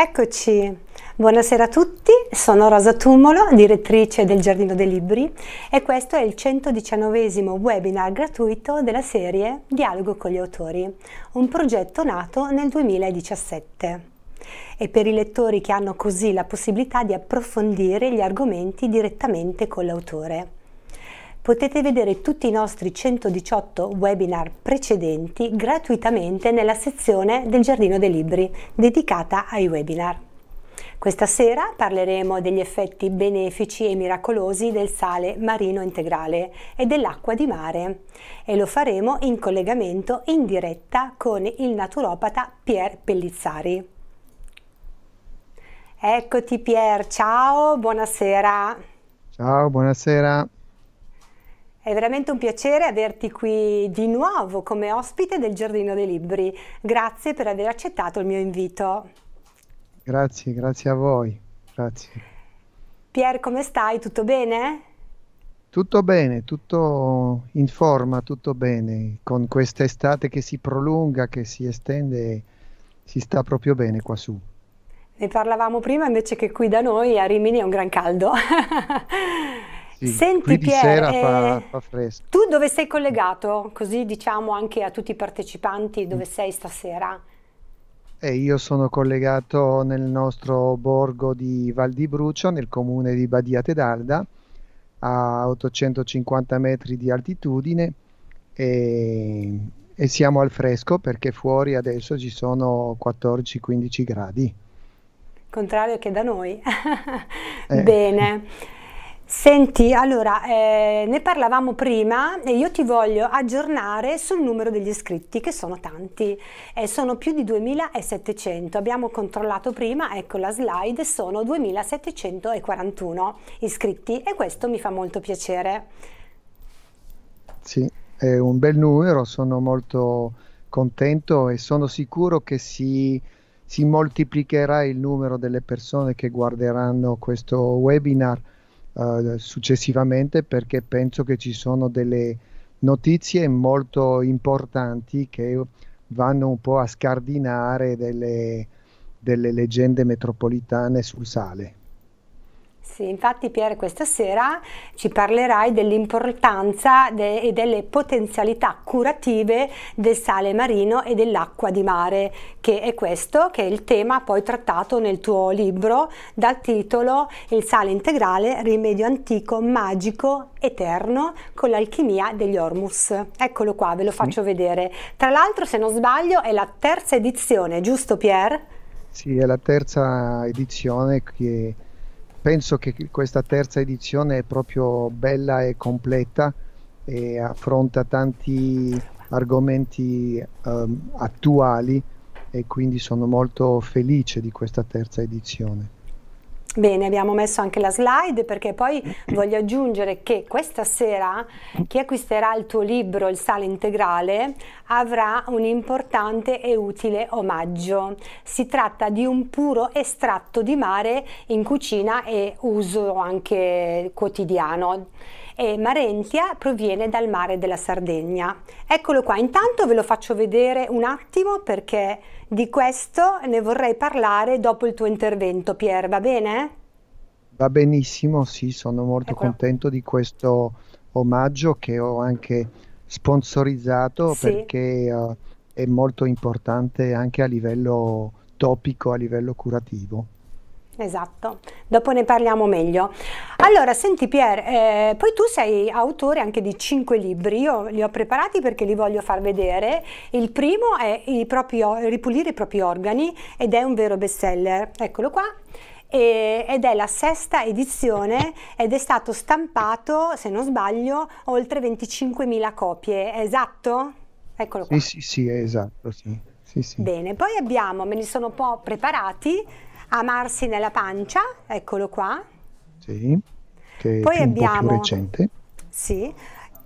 Eccoci, buonasera a tutti, sono Rosa Tumolo, direttrice del Giardino dei Libri e questo è il 119 webinar gratuito della serie Dialogo con gli autori, un progetto nato nel 2017 e per i lettori che hanno così la possibilità di approfondire gli argomenti direttamente con l'autore potete vedere tutti i nostri 118 webinar precedenti gratuitamente nella sezione del Giardino dei Libri dedicata ai webinar. Questa sera parleremo degli effetti benefici e miracolosi del sale marino integrale e dell'acqua di mare e lo faremo in collegamento in diretta con il naturopata Pier Pellizzari. Eccoti Pier, ciao, buonasera. Ciao, buonasera. È veramente un piacere averti qui di nuovo come ospite del Giardino dei Libri. Grazie per aver accettato il mio invito. Grazie, grazie a voi. Grazie. Pier, come stai? Tutto bene? Tutto bene, tutto in forma, tutto bene. Con questa estate che si prolunga, che si estende, si sta proprio bene qua su. Ne parlavamo prima invece che qui da noi a Rimini è un gran caldo. Senti Pier, fa, eh, fa tu dove sei collegato? Così diciamo anche a tutti i partecipanti dove mm. sei stasera. E eh, io sono collegato nel nostro borgo di Val di Brucio, nel comune di Badia Tedalda, a 850 metri di altitudine e, e siamo al fresco perché fuori adesso ci sono 14-15 gradi. Contrario che da noi. eh. Bene. Senti, allora, eh, ne parlavamo prima e io ti voglio aggiornare sul numero degli iscritti, che sono tanti, eh, sono più di 2700, abbiamo controllato prima, ecco la slide, sono 2741 iscritti e questo mi fa molto piacere. Sì, è un bel numero, sono molto contento e sono sicuro che si si moltiplicherà il numero delle persone che guarderanno questo webinar eh, successivamente perché penso che ci sono delle notizie molto importanti che vanno un po' a scardinare delle, delle leggende metropolitane sul sale. Sì, infatti Pier questa sera ci parlerai dell'importanza de e delle potenzialità curative del sale marino e dell'acqua di mare, che è questo che è il tema poi trattato nel tuo libro dal titolo Il sale integrale, rimedio antico, magico, eterno con l'alchimia degli Ormus. Eccolo qua, ve lo faccio sì. vedere. Tra l'altro, se non sbaglio, è la terza edizione, giusto Pier? Sì, è la terza edizione che penso che questa terza edizione è proprio bella e completa e affronta tanti argomenti um, attuali e quindi sono molto felice di questa terza edizione. Bene, abbiamo messo anche la slide perché poi voglio aggiungere che questa sera chi acquisterà il tuo libro Il sale integrale avrà un importante e utile omaggio. Si tratta di un puro estratto di mare in cucina e uso anche quotidiano e Marentia proviene dal mare della Sardegna. Eccolo qua, intanto ve lo faccio vedere un attimo perché di questo ne vorrei parlare dopo il tuo intervento, Pier, va bene? Va benissimo, sì, sono molto Eccolo. contento di questo omaggio che ho anche sponsorizzato sì. perché uh, è molto importante anche a livello topico, a livello curativo. Esatto, dopo ne parliamo meglio. Allora, senti Pier, eh, poi tu sei autore anche di cinque libri, io li ho preparati perché li voglio far vedere. Il primo è i propri, Ripulire i propri organi ed è un vero bestseller, eccolo qua. E, ed è la sesta edizione ed è stato stampato, se non sbaglio, oltre 25.000 copie, esatto? Eccolo qua. Sì, sì, sì, esatto, sì. Sì, sì. Bene, poi abbiamo, me li sono un po' preparati, Amarsi nella pancia, eccolo qua. Sì, che Poi abbiamo... po più recente. Sì,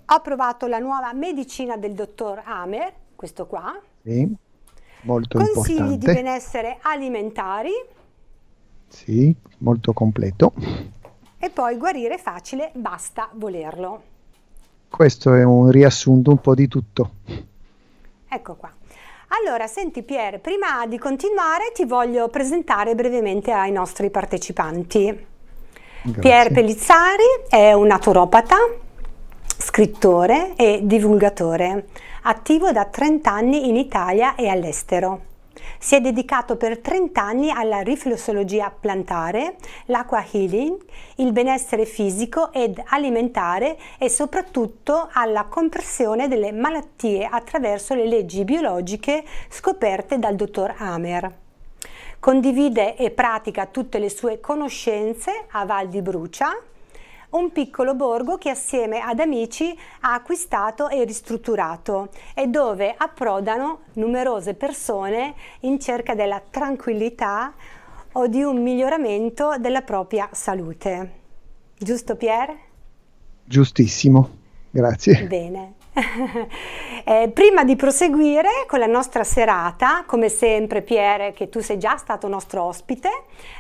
ho provato la nuova medicina del dottor Amer, questo qua. Sì, molto Consigli importante. di benessere alimentari. Sì, molto completo. E poi guarire facile, basta volerlo. Questo è un riassunto un po' di tutto. Ecco qua. Allora, senti Pier, prima di continuare ti voglio presentare brevemente ai nostri partecipanti. Grazie. Pier Pellizzari è un naturopata, scrittore e divulgatore, attivo da 30 anni in Italia e all'estero. Si è dedicato per 30 anni alla riflessologia plantare, l'acqua healing, il benessere fisico ed alimentare e soprattutto alla compressione delle malattie attraverso le leggi biologiche scoperte dal dottor Hamer. Condivide e pratica tutte le sue conoscenze a Val di Brucia un piccolo borgo che assieme ad amici ha acquistato e ristrutturato e dove approdano numerose persone in cerca della tranquillità o di un miglioramento della propria salute. Giusto Pier? Giustissimo, grazie. Bene. eh, prima di proseguire con la nostra serata, come sempre Pierre, che tu sei già stato nostro ospite,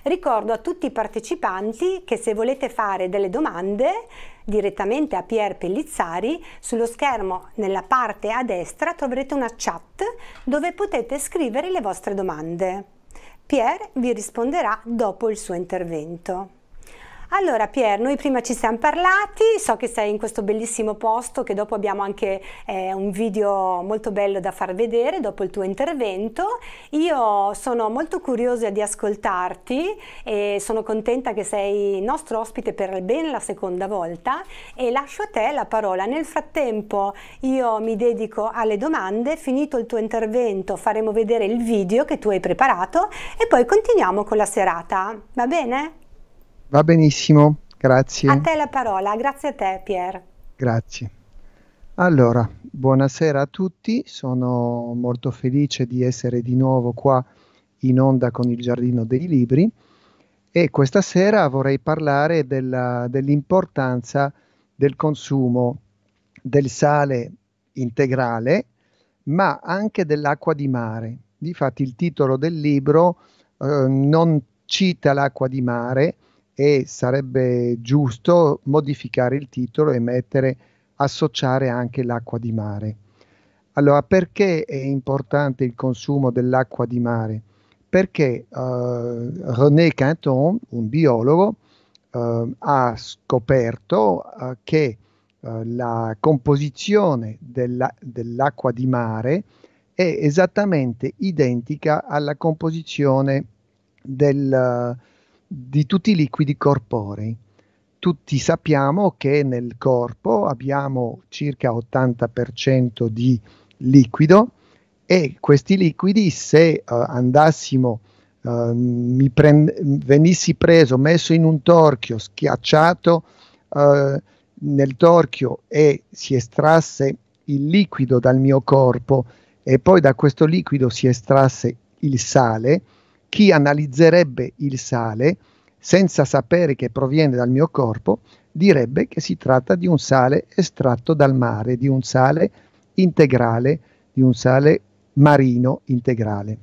ricordo a tutti i partecipanti che se volete fare delle domande direttamente a Pier Pellizzari, sullo schermo nella parte a destra troverete una chat dove potete scrivere le vostre domande. Pier vi risponderà dopo il suo intervento. Allora Pier, noi prima ci siamo parlati, so che sei in questo bellissimo posto che dopo abbiamo anche eh, un video molto bello da far vedere dopo il tuo intervento. Io sono molto curiosa di ascoltarti e sono contenta che sei nostro ospite per ben la seconda volta e lascio a te la parola. Nel frattempo io mi dedico alle domande, finito il tuo intervento faremo vedere il video che tu hai preparato e poi continuiamo con la serata, va bene? Va benissimo, grazie. A te la parola, grazie a te Pier. Grazie. Allora, buonasera a tutti, sono molto felice di essere di nuovo qua in onda con il Giardino dei Libri e questa sera vorrei parlare della, dell'importanza del consumo del sale integrale, ma anche dell'acqua di mare. Difatti il titolo del libro eh, non cita l'acqua di mare, e sarebbe giusto modificare il titolo e mettere associare anche l'acqua di mare. Allora, perché è importante il consumo dell'acqua di mare? Perché eh, René Canton, un biologo, eh, ha scoperto eh, che eh, la composizione della, dell'acqua di mare è esattamente identica alla composizione del, di tutti i liquidi corporei. Tutti sappiamo che nel corpo abbiamo circa 80% di liquido e questi liquidi se uh, andassimo Uh, mi prend- venissi preso, messo in un torchio, schiacciato uh, nel torchio e si estrasse il liquido dal mio corpo e poi da questo liquido si estrasse il sale, chi analizzerebbe il sale senza sapere che proviene dal mio corpo direbbe che si tratta di un sale estratto dal mare, di un sale integrale, di un sale marino integrale.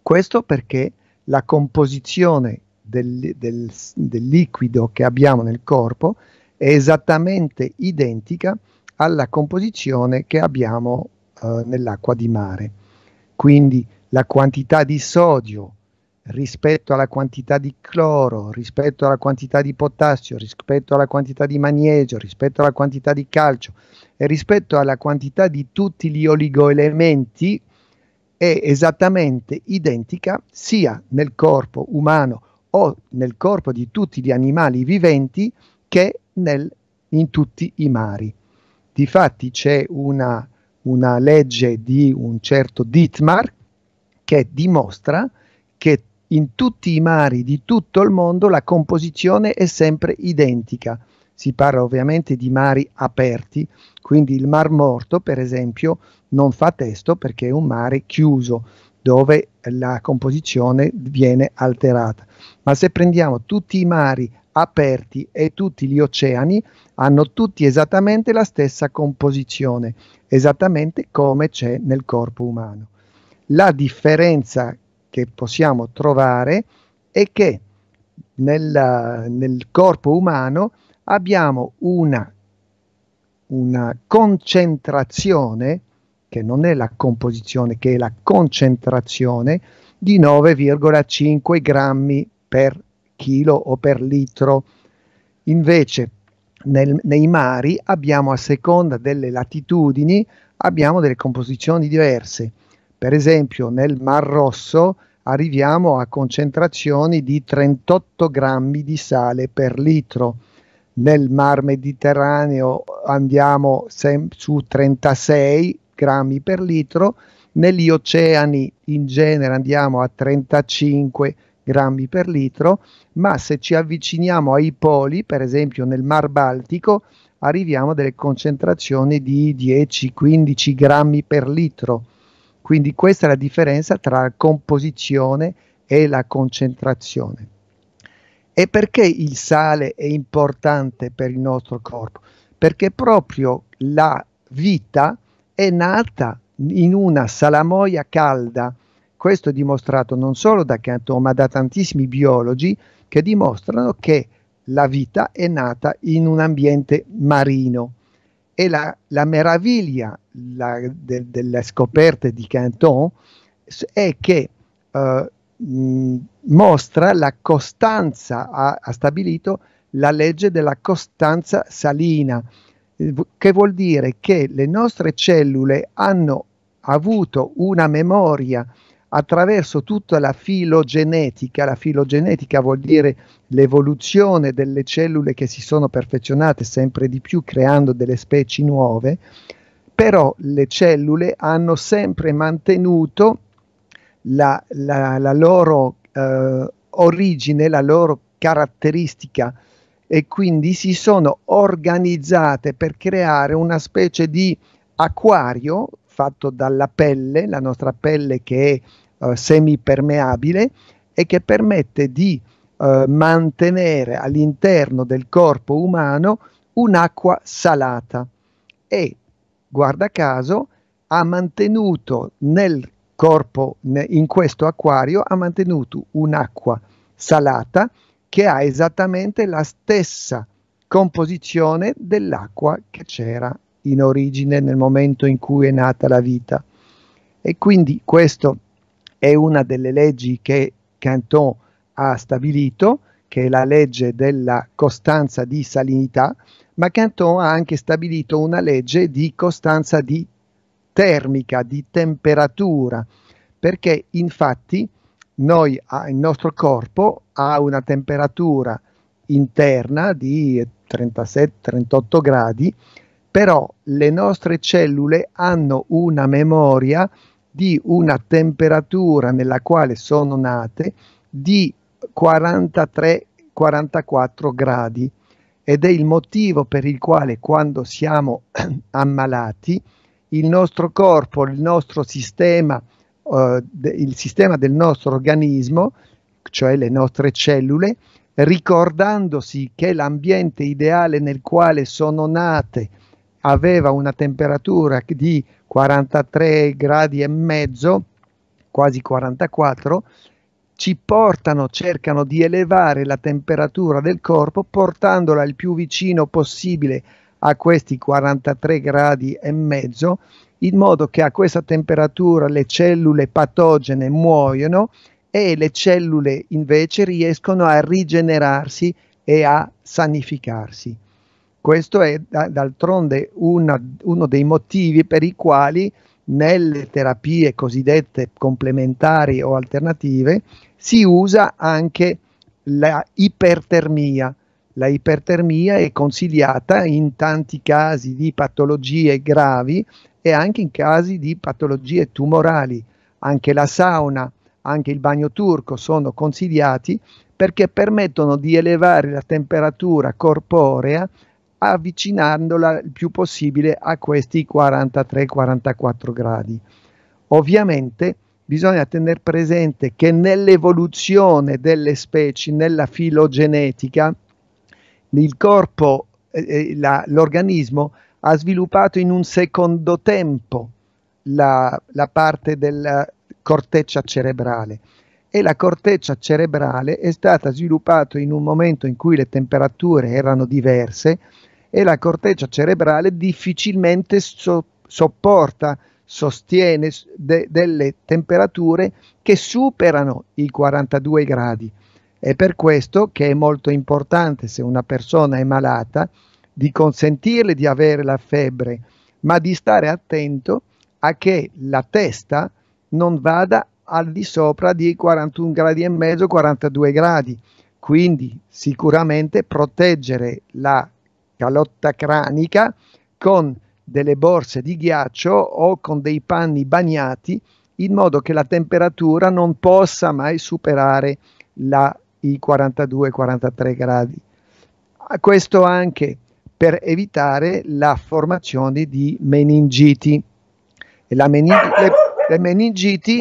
Questo perché la composizione del, del, del liquido che abbiamo nel corpo è esattamente identica alla composizione che abbiamo eh, nell'acqua di mare. Quindi la quantità di sodio rispetto alla quantità di cloro, rispetto alla quantità di potassio, rispetto alla quantità di magnesio, rispetto alla quantità di calcio e rispetto alla quantità di tutti gli oligoelementi è esattamente identica sia nel corpo umano o nel corpo di tutti gli animali viventi che nel, in tutti i mari. Difatti c'è una, una legge di un certo Dittmar che dimostra che in tutti i mari di tutto il mondo la composizione è sempre identica. Si parla ovviamente di mari aperti, quindi il Mar Morto, per esempio, non fa testo perché è un mare chiuso dove la composizione viene alterata. Ma se prendiamo tutti i mari aperti e tutti gli oceani hanno tutti esattamente la stessa composizione, esattamente come c'è nel corpo umano. La differenza che possiamo trovare è che nella, nel corpo umano abbiamo una, una concentrazione, che non è la composizione, che è la concentrazione di 9,5 grammi per chilo o per litro. Invece nel, nei mari abbiamo a seconda delle latitudini abbiamo delle composizioni diverse. Per esempio nel Mar Rosso arriviamo a concentrazioni di 38 grammi di sale per litro, nel Mar Mediterraneo andiamo sem- su 36 grammi per litro, negli oceani in genere andiamo a 35 grammi per litro, ma se ci avviciniamo ai poli, per esempio nel Mar Baltico, arriviamo a delle concentrazioni di 10-15 grammi per litro. Quindi questa è la differenza tra la composizione e la concentrazione. E perché il sale è importante per il nostro corpo? Perché proprio la vita è nata in una salamoia calda. Questo è dimostrato non solo da Canton, ma da tantissimi biologi che dimostrano che la vita è nata in un ambiente marino e la, la meraviglia la, de, delle scoperte di Canton è che eh, mh, mostra la costanza, ha, ha, stabilito la legge della costanza salina, eh, che vuol dire che le nostre cellule hanno avuto una memoria attraverso tutta la filogenetica. La filogenetica vuol dire l'evoluzione delle cellule che si sono perfezionate sempre di più creando delle specie nuove, però le cellule hanno sempre mantenuto la, la, la loro eh, origine, la loro caratteristica e quindi si sono organizzate per creare una specie di acquario fatto dalla pelle, la nostra pelle che è eh, semipermeabile e che permette di eh, mantenere all'interno del corpo umano un'acqua salata e guarda caso ha mantenuto nel corpo in questo acquario ha mantenuto un'acqua salata che ha esattamente la stessa composizione dell'acqua che c'era in origine nel momento in cui è nata la vita. E quindi questo è una delle leggi che Canton ha stabilito, che è la legge della costanza di salinità, ma Canton ha anche stabilito una legge di costanza di termica, di temperatura, perché infatti noi, il nostro corpo ha una temperatura interna di 37-38 gradi, però le nostre cellule hanno una memoria di una temperatura nella quale sono nate di 43-44 gradi ed è il motivo per il quale quando siamo ammalati il nostro corpo, il nostro sistema, eh, il sistema del nostro organismo, cioè le nostre cellule, ricordandosi che l'ambiente ideale nel quale sono nate aveva una temperatura di 43 gradi e mezzo, quasi 44, ci portano, cercano di elevare la temperatura del corpo portandola il più vicino possibile a questi 43 gradi e mezzo, in modo che a questa temperatura le cellule patogene muoiono e le cellule invece riescono a rigenerarsi e a sanificarsi. Questo è d'altronde una, uno dei motivi per i quali nelle terapie cosiddette complementari o alternative si usa anche la ipertermia. La ipertermia è consigliata in tanti casi di patologie gravi e anche in casi di patologie tumorali. Anche la sauna, anche il bagno turco sono consigliati perché permettono di elevare la temperatura corporea avvicinandola il più possibile a questi 43-44 gradi. Ovviamente bisogna tenere presente che nell'evoluzione delle specie, nella filogenetica, il corpo, eh, eh, la, l'organismo ha sviluppato in un secondo tempo la, la parte della corteccia cerebrale e la corteccia cerebrale è stata sviluppata in un momento in cui le temperature erano diverse e la corteccia cerebrale difficilmente so- sopporta, sostiene de- delle temperature che superano i 42 gradi. È per questo che è molto importante se una persona è malata di consentirle di avere la febbre, ma di stare attento a che la testa non vada al di sopra di 41 gradi e mezzo, 42 gradi. Quindi sicuramente proteggere la calotta cranica con delle borse di ghiaccio o con dei panni bagnati in modo che la temperatura non possa mai superare la, i 42-43 gradi. Questo anche per evitare la formazione di meningiti. Mening- le, le, meningiti,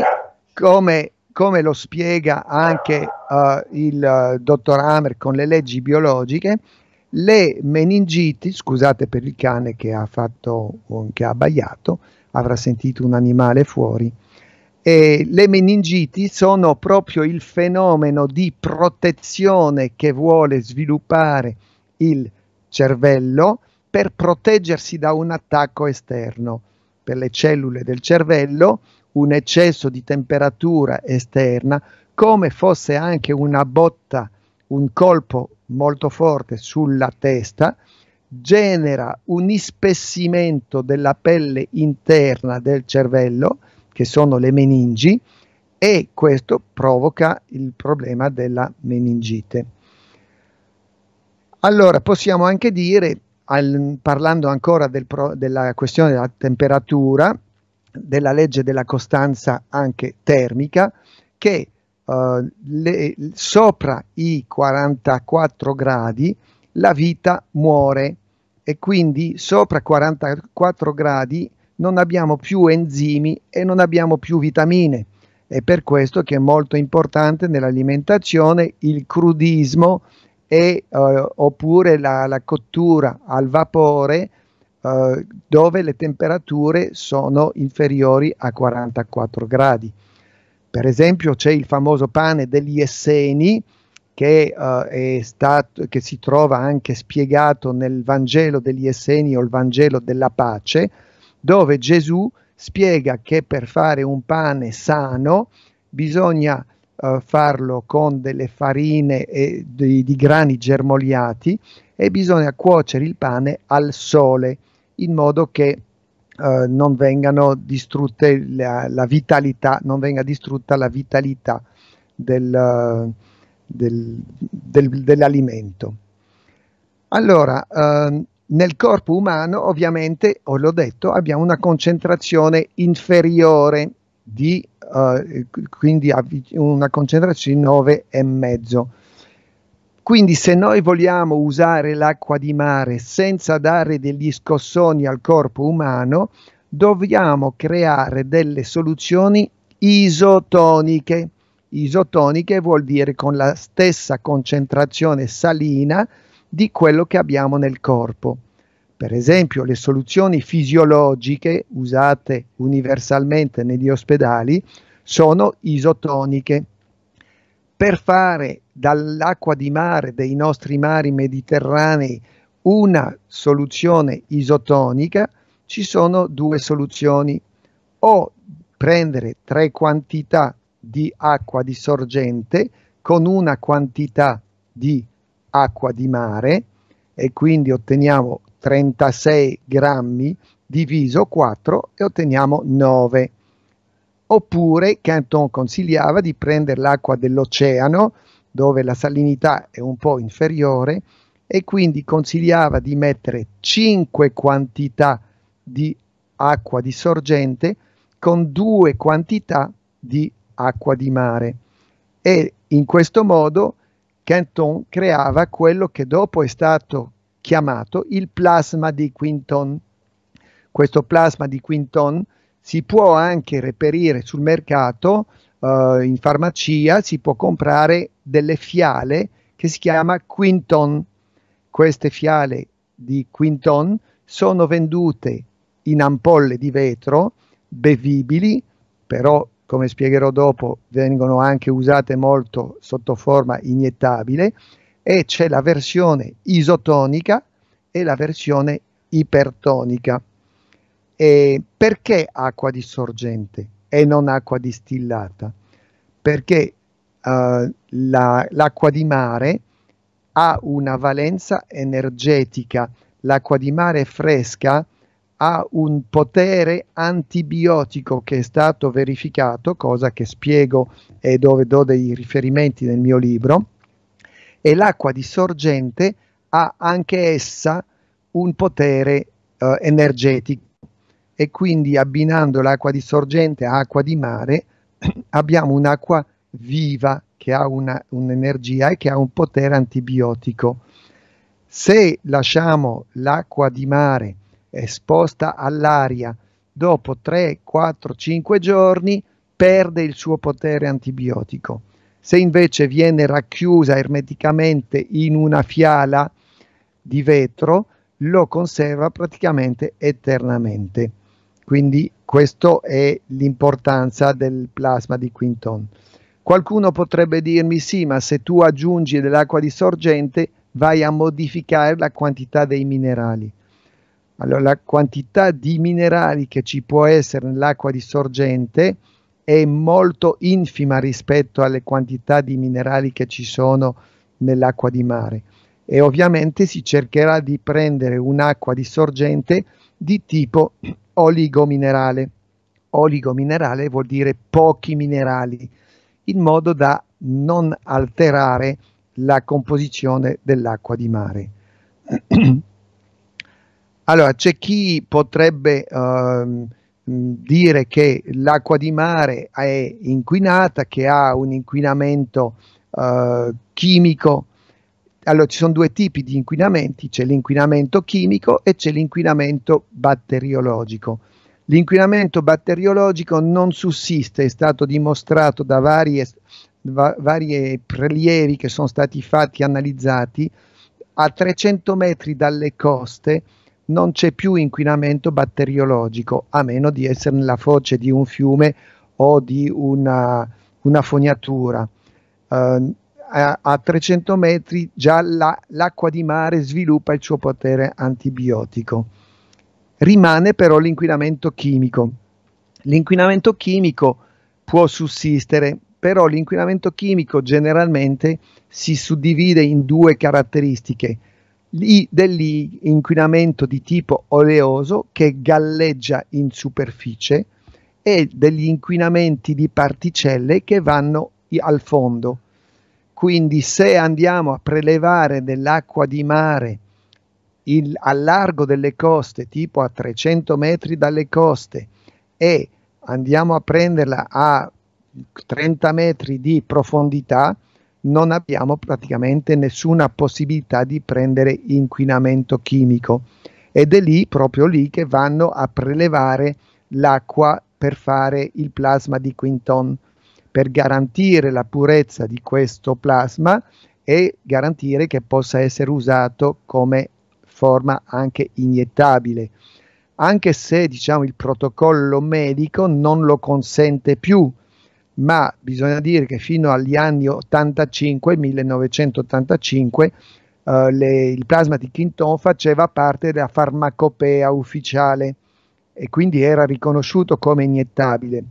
come, come, lo spiega anche uh, il uh, dottor Hammer con le leggi biologiche, le meningiti, scusate per il cane che ha, fatto, che ha abbaiato, avrà sentito un animale fuori, e le meningiti sono proprio il fenomeno di protezione che vuole sviluppare il cervello per proteggersi da un attacco esterno. Per le cellule del cervello un eccesso di temperatura esterna, come fosse anche una botta, un colpo molto forte sulla testa, genera un ispessimento della pelle interna del cervello, che sono le meningi, e questo provoca il problema della meningite. Allora, possiamo anche dire, al, parlando ancora del pro, della questione della temperatura, della legge della costanza anche termica, che uh, le, sopra i 44 gradi la vita muore e quindi sopra 44 gradi non abbiamo più enzimi e non abbiamo più vitamine. È per questo che è molto importante nell'alimentazione il crudismo e, eh, oppure la, la, cottura al vapore eh, dove le temperature sono inferiori a 44 gradi. Per esempio c'è il famoso pane degli Esseni che, eh, stato, che si trova anche spiegato nel Vangelo degli Esseni o il Vangelo della pace, dove Gesù spiega che per fare un pane sano bisogna eh, farlo con delle farine e di, di grani germogliati e bisogna cuocere il pane al sole in modo che eh, non vengano distrutte la, la, vitalità, non venga distrutta la vitalità del, eh, del, del, dell'alimento. Allora, eh, nel corpo umano ovviamente, o l'ho detto, abbiamo una concentrazione inferiore di, eh, quindi una concentrazione di 9,5 quindi se noi vogliamo usare l'acqua di mare senza dare degli scossoni al corpo umano, dobbiamo creare delle soluzioni isotoniche. Isotoniche vuol dire con la stessa concentrazione salina di quello che abbiamo nel corpo. Per esempio le soluzioni fisiologiche usate universalmente negli ospedali sono isotoniche per fare dall'acqua di mare dei nostri mari mediterranei una soluzione isotonica, ci sono due soluzioni. O prendere tre quantità di acqua di sorgente con una quantità di acqua di mare e quindi otteniamo 36 grammi diviso 4 e otteniamo 9 oppure Canton consigliava di prendere l'acqua dell'oceano dove la salinità è un po' inferiore e quindi consigliava di mettere 5 quantità di acqua di sorgente con 2 quantità di acqua di mare e in questo modo Canton creava quello che dopo è stato chiamato il plasma di Quinton. Questo plasma di Quinton si può anche reperire sul mercato, eh, in farmacia, si può comprare delle fiale che si chiama Quinton. Queste fiale di Quinton sono vendute in ampolle di vetro, bevibili, però come spiegherò dopo vengono anche usate molto sotto forma iniettabile e c'è la versione isotonica e la versione ipertonica. E perché acqua di sorgente e non acqua distillata? Perché uh, la, l'acqua di mare ha una valenza energetica, l'acqua di mare fresca ha un potere antibiotico che è stato verificato, cosa che spiego e dove do dei riferimenti nel mio libro, e l'acqua di sorgente ha anche essa un potere eh, energetico e quindi abbinando l'acqua di sorgente a acqua di mare abbiamo un'acqua viva che ha una, un'energia e che ha un potere antibiotico. Se lasciamo l'acqua di mare esposta all'aria dopo 3, 4, 5 giorni perde il suo potere antibiotico. Se invece viene racchiusa ermeticamente in una fiala di vetro, lo conserva praticamente eternamente. Quindi questo è l'importanza del plasma di Quinton. Qualcuno potrebbe dirmi sì, ma se tu aggiungi dell'acqua di sorgente vai a modificare la quantità dei minerali. Allora la quantità di minerali che ci può essere nell'acqua di sorgente è molto infima rispetto alle quantità di minerali che ci sono nell'acqua di mare e ovviamente si cercherà di prendere un'acqua di sorgente di tipo oligominerale. Oligominerale vuol dire pochi minerali, in modo da non alterare la composizione dell'acqua di mare. allora, c'è chi potrebbe ehm, dire che l'acqua di mare è inquinata, che ha un inquinamento eh, chimico allora ci sono due tipi di inquinamenti, c'è l'inquinamento chimico e c'è l'inquinamento batteriologico. L'inquinamento batteriologico non sussiste, è stato dimostrato da varie, va, varie prelievi che sono stati fatti, analizzati, a 300 metri dalle coste non c'è più inquinamento batteriologico, a meno di essere nella foce di un fiume o di una, una fognatura. Uh, a, 300 metri già la, l'acqua di mare sviluppa il suo potere antibiotico. Rimane però l'inquinamento chimico. L'inquinamento chimico può sussistere, però l'inquinamento chimico generalmente si suddivide in due caratteristiche dell'inquinamento di tipo oleoso che galleggia in superficie e degli inquinamenti di particelle che vanno al fondo. Quindi se andiamo a prelevare dell'acqua di mare il, a largo delle coste, tipo a 300 metri dalle coste, e andiamo a prenderla a 30 metri di profondità, non abbiamo praticamente nessuna possibilità di prendere inquinamento chimico ed è lì, proprio lì, che vanno a prelevare l'acqua per fare il plasma di Quinton per garantire la purezza di questo plasma e garantire che possa essere usato come forma anche iniettabile anche se diciamo, il protocollo medico non lo consente più ma bisogna dire che fino agli anni 85 1985 eh, le, il plasma di Quinton faceva parte della farmacopea ufficiale e quindi era riconosciuto come iniettabile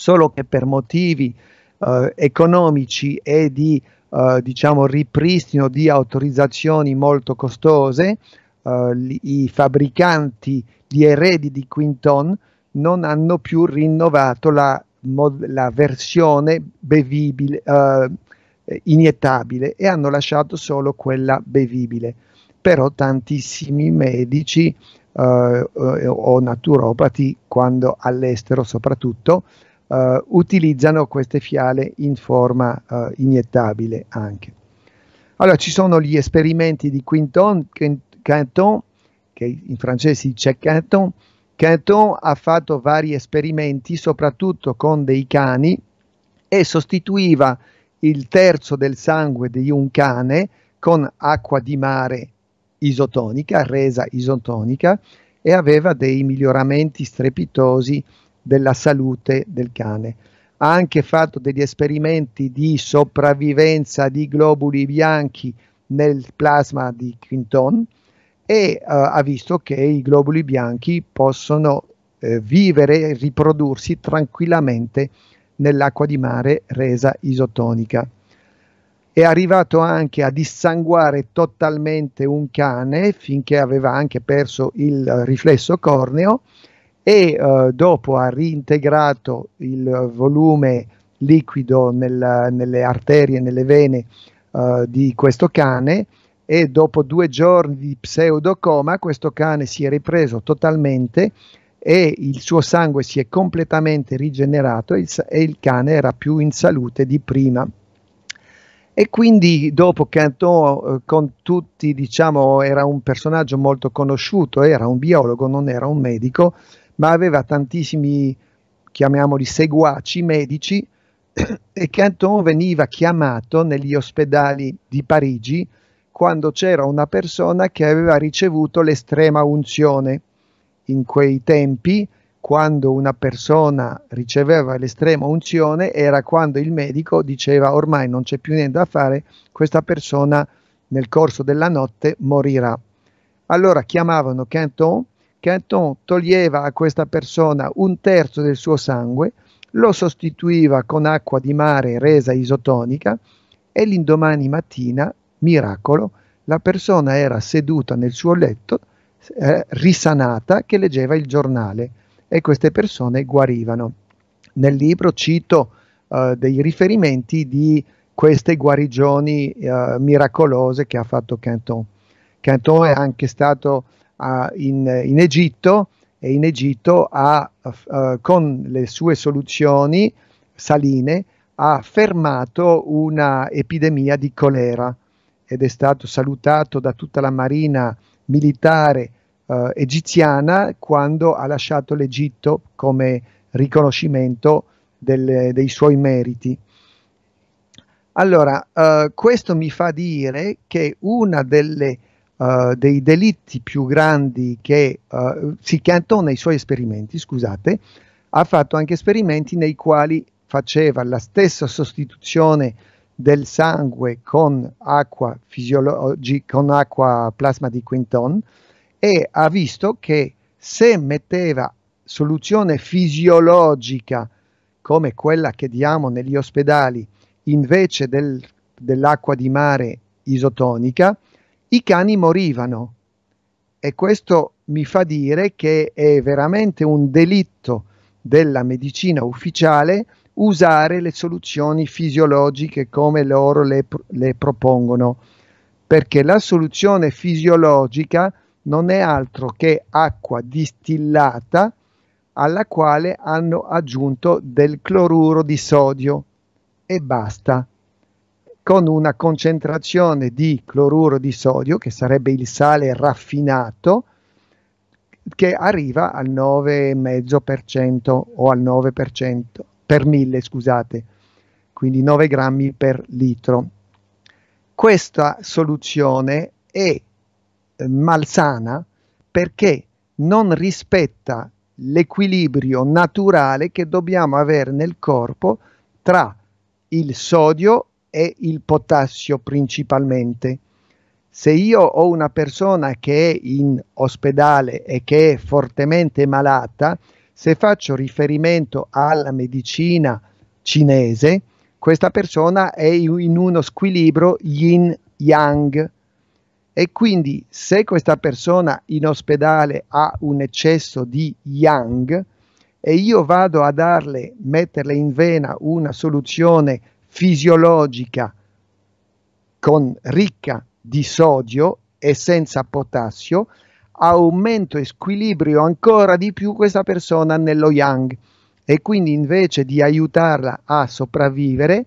solo che per motivi eh, economici e di eh, diciamo, ripristino di autorizzazioni molto costose, eh, i fabbricanti, gli eredi di Quinton non hanno più rinnovato la, la versione bevibile, eh, iniettabile e hanno lasciato solo quella bevibile. Però tantissimi medici eh, eh o naturopati, quando all'estero soprattutto, eh, utilizzano queste fiale in forma eh, iniettabile anche. Allora ci sono gli esperimenti di Quinton, Quinton che in francese dice Quinton, Quinton ha fatto vari esperimenti soprattutto con dei cani e sostituiva il terzo del sangue di un cane con acqua di mare isotonica, resa isotonica, e aveva dei miglioramenti strepitosi della salute del cane. Ha anche fatto degli esperimenti di sopravvivenza di globuli bianchi nel plasma di Quinton e uh, ha visto che i globuli bianchi possono eh, vivere e riprodursi tranquillamente nell'acqua di mare resa isotonica. È arrivato anche a dissanguare totalmente un cane finché aveva anche perso il riflesso corneo e eh, dopo ha reintegrato il volume liquido nella, nelle arterie, nelle vene eh, di questo cane e dopo due giorni di pseudocoma questo cane si è ripreso totalmente e il suo sangue si è completamente rigenerato e il, e il cane era più in salute di prima. E quindi dopo Cantò eh, con tutti, diciamo, era un personaggio molto conosciuto, era un biologo, non era un medico, ma aveva tantissimi, chiamiamoli, seguaci medici e Canton veniva chiamato negli ospedali di Parigi quando c'era una persona che aveva ricevuto l'estrema unzione. In quei tempi, quando una persona riceveva l'estrema unzione, era quando il medico diceva ormai non c'è più niente da fare, questa persona nel corso della notte morirà. Allora chiamavano Canton Canton toglieva a questa persona un terzo del suo sangue, lo sostituiva con acqua di mare resa isotonica e l'indomani mattina, miracolo, la persona era seduta nel suo letto, eh, risanata, che leggeva il giornale e queste persone guarivano. Nel libro cito eh, dei riferimenti di queste guarigioni eh, miracolose che ha fatto Canton. Canton è anche stato a, in, in, Egitto e in Egitto a, a, eh, con le sue soluzioni saline ha fermato una epidemia di colera ed è stato salutato da tutta la marina militare eh, egiziana quando ha lasciato l'Egitto come riconoscimento del, dei suoi meriti. Allora, eh, questo mi fa dire che una delle eh, dei delitti più grandi che uh, si cantona i suoi esperimenti, scusate, ha fatto anche esperimenti nei quali faceva la stessa sostituzione del sangue con acqua, con acqua plasma di Quinton e ha visto che se metteva soluzione fisiologica come quella che diamo negli ospedali invece del, dell'acqua di mare isotonica, i cani morivano. E questo mi fa dire che è veramente un delitto della medicina ufficiale usare le soluzioni fisiologiche come loro le, le propongono, perché la soluzione fisiologica non è altro che acqua distillata alla quale hanno aggiunto del cloruro di sodio e basta con una concentrazione di cloruro di sodio, che sarebbe il sale raffinato, che arriva al 9,5% o al 9% per mille, scusate, quindi 9 grammi per litro. Questa soluzione è eh, malsana perché non rispetta l'equilibrio naturale che dobbiamo avere nel corpo tra il sodio è il potassio principalmente. Se io ho una persona che è in ospedale e che è fortemente malata, se faccio riferimento alla medicina cinese, questa persona è in uno squilibrio yin-yang e quindi se questa persona in ospedale ha un eccesso di yang e io vado a darle, metterle in vena una soluzione fisiologica con ricca di sodio e senza potassio, aumento e squilibrio ancora di più questa persona nello yang e quindi invece di aiutarla a sopravvivere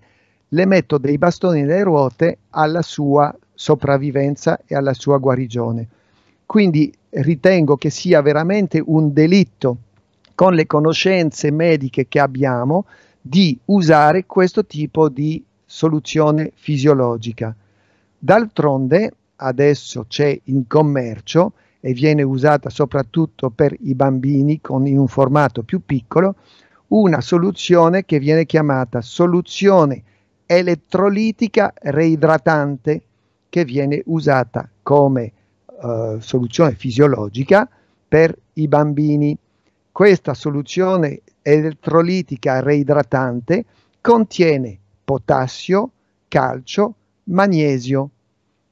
le metto dei bastoni nelle ruote alla sua sopravvivenza e alla sua guarigione. Quindi ritengo che sia veramente un delitto con le conoscenze mediche che abbiamo di usare questo tipo di soluzione fisiologica. D'altronde adesso c'è in commercio e viene usata soprattutto per i bambini con, in un formato più piccolo una soluzione che viene chiamata soluzione elettrolitica reidratante che viene usata come eh, soluzione fisiologica per i bambini. Questa soluzione elettrolitica reidratante, contiene potassio, calcio, magnesio.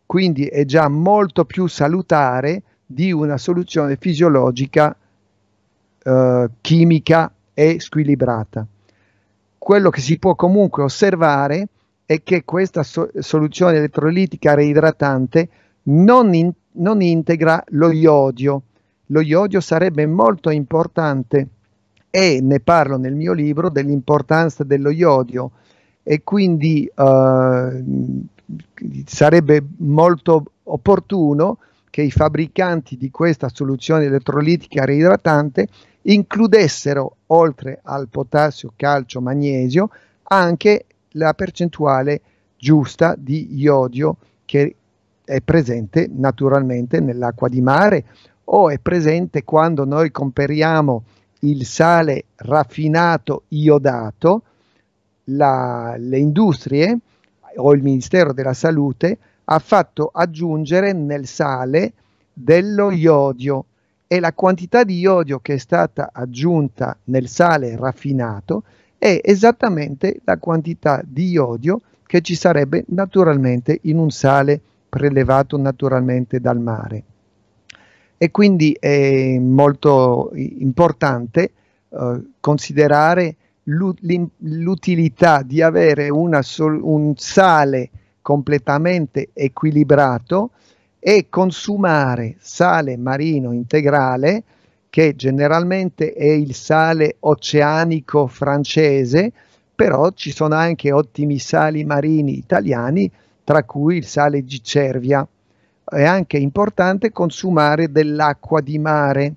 Quindi è già molto più salutare di una soluzione fisiologica eh, chimica e squilibrata. Quello che si può comunque osservare è che questa so- soluzione elettrolitica reidratante non, in- non integra lo iodio. Lo iodio sarebbe molto importante e ne parlo nel mio libro dell'importanza dello iodio e quindi eh, sarebbe molto opportuno che i fabbricanti di questa soluzione elettrolitica reidratante includessero, oltre al potassio, calcio, magnesio, anche la percentuale giusta di iodio che è presente naturalmente nell'acqua di mare o è presente quando noi comperiamo il sale raffinato iodato, la, le industrie o il Ministero della Salute ha fatto aggiungere nel sale dello iodio e la quantità di iodio che è stata aggiunta nel sale raffinato è esattamente la quantità di iodio che ci sarebbe naturalmente in un sale prelevato naturalmente dal mare e quindi è molto importante eh, considerare l'utilità di avere un sale completamente equilibrato e consumare sale marino integrale che generalmente è il sale oceanico francese, però ci sono anche ottimi sali marini italiani, tra cui il sale di Cervia è anche importante consumare dell'acqua di mare.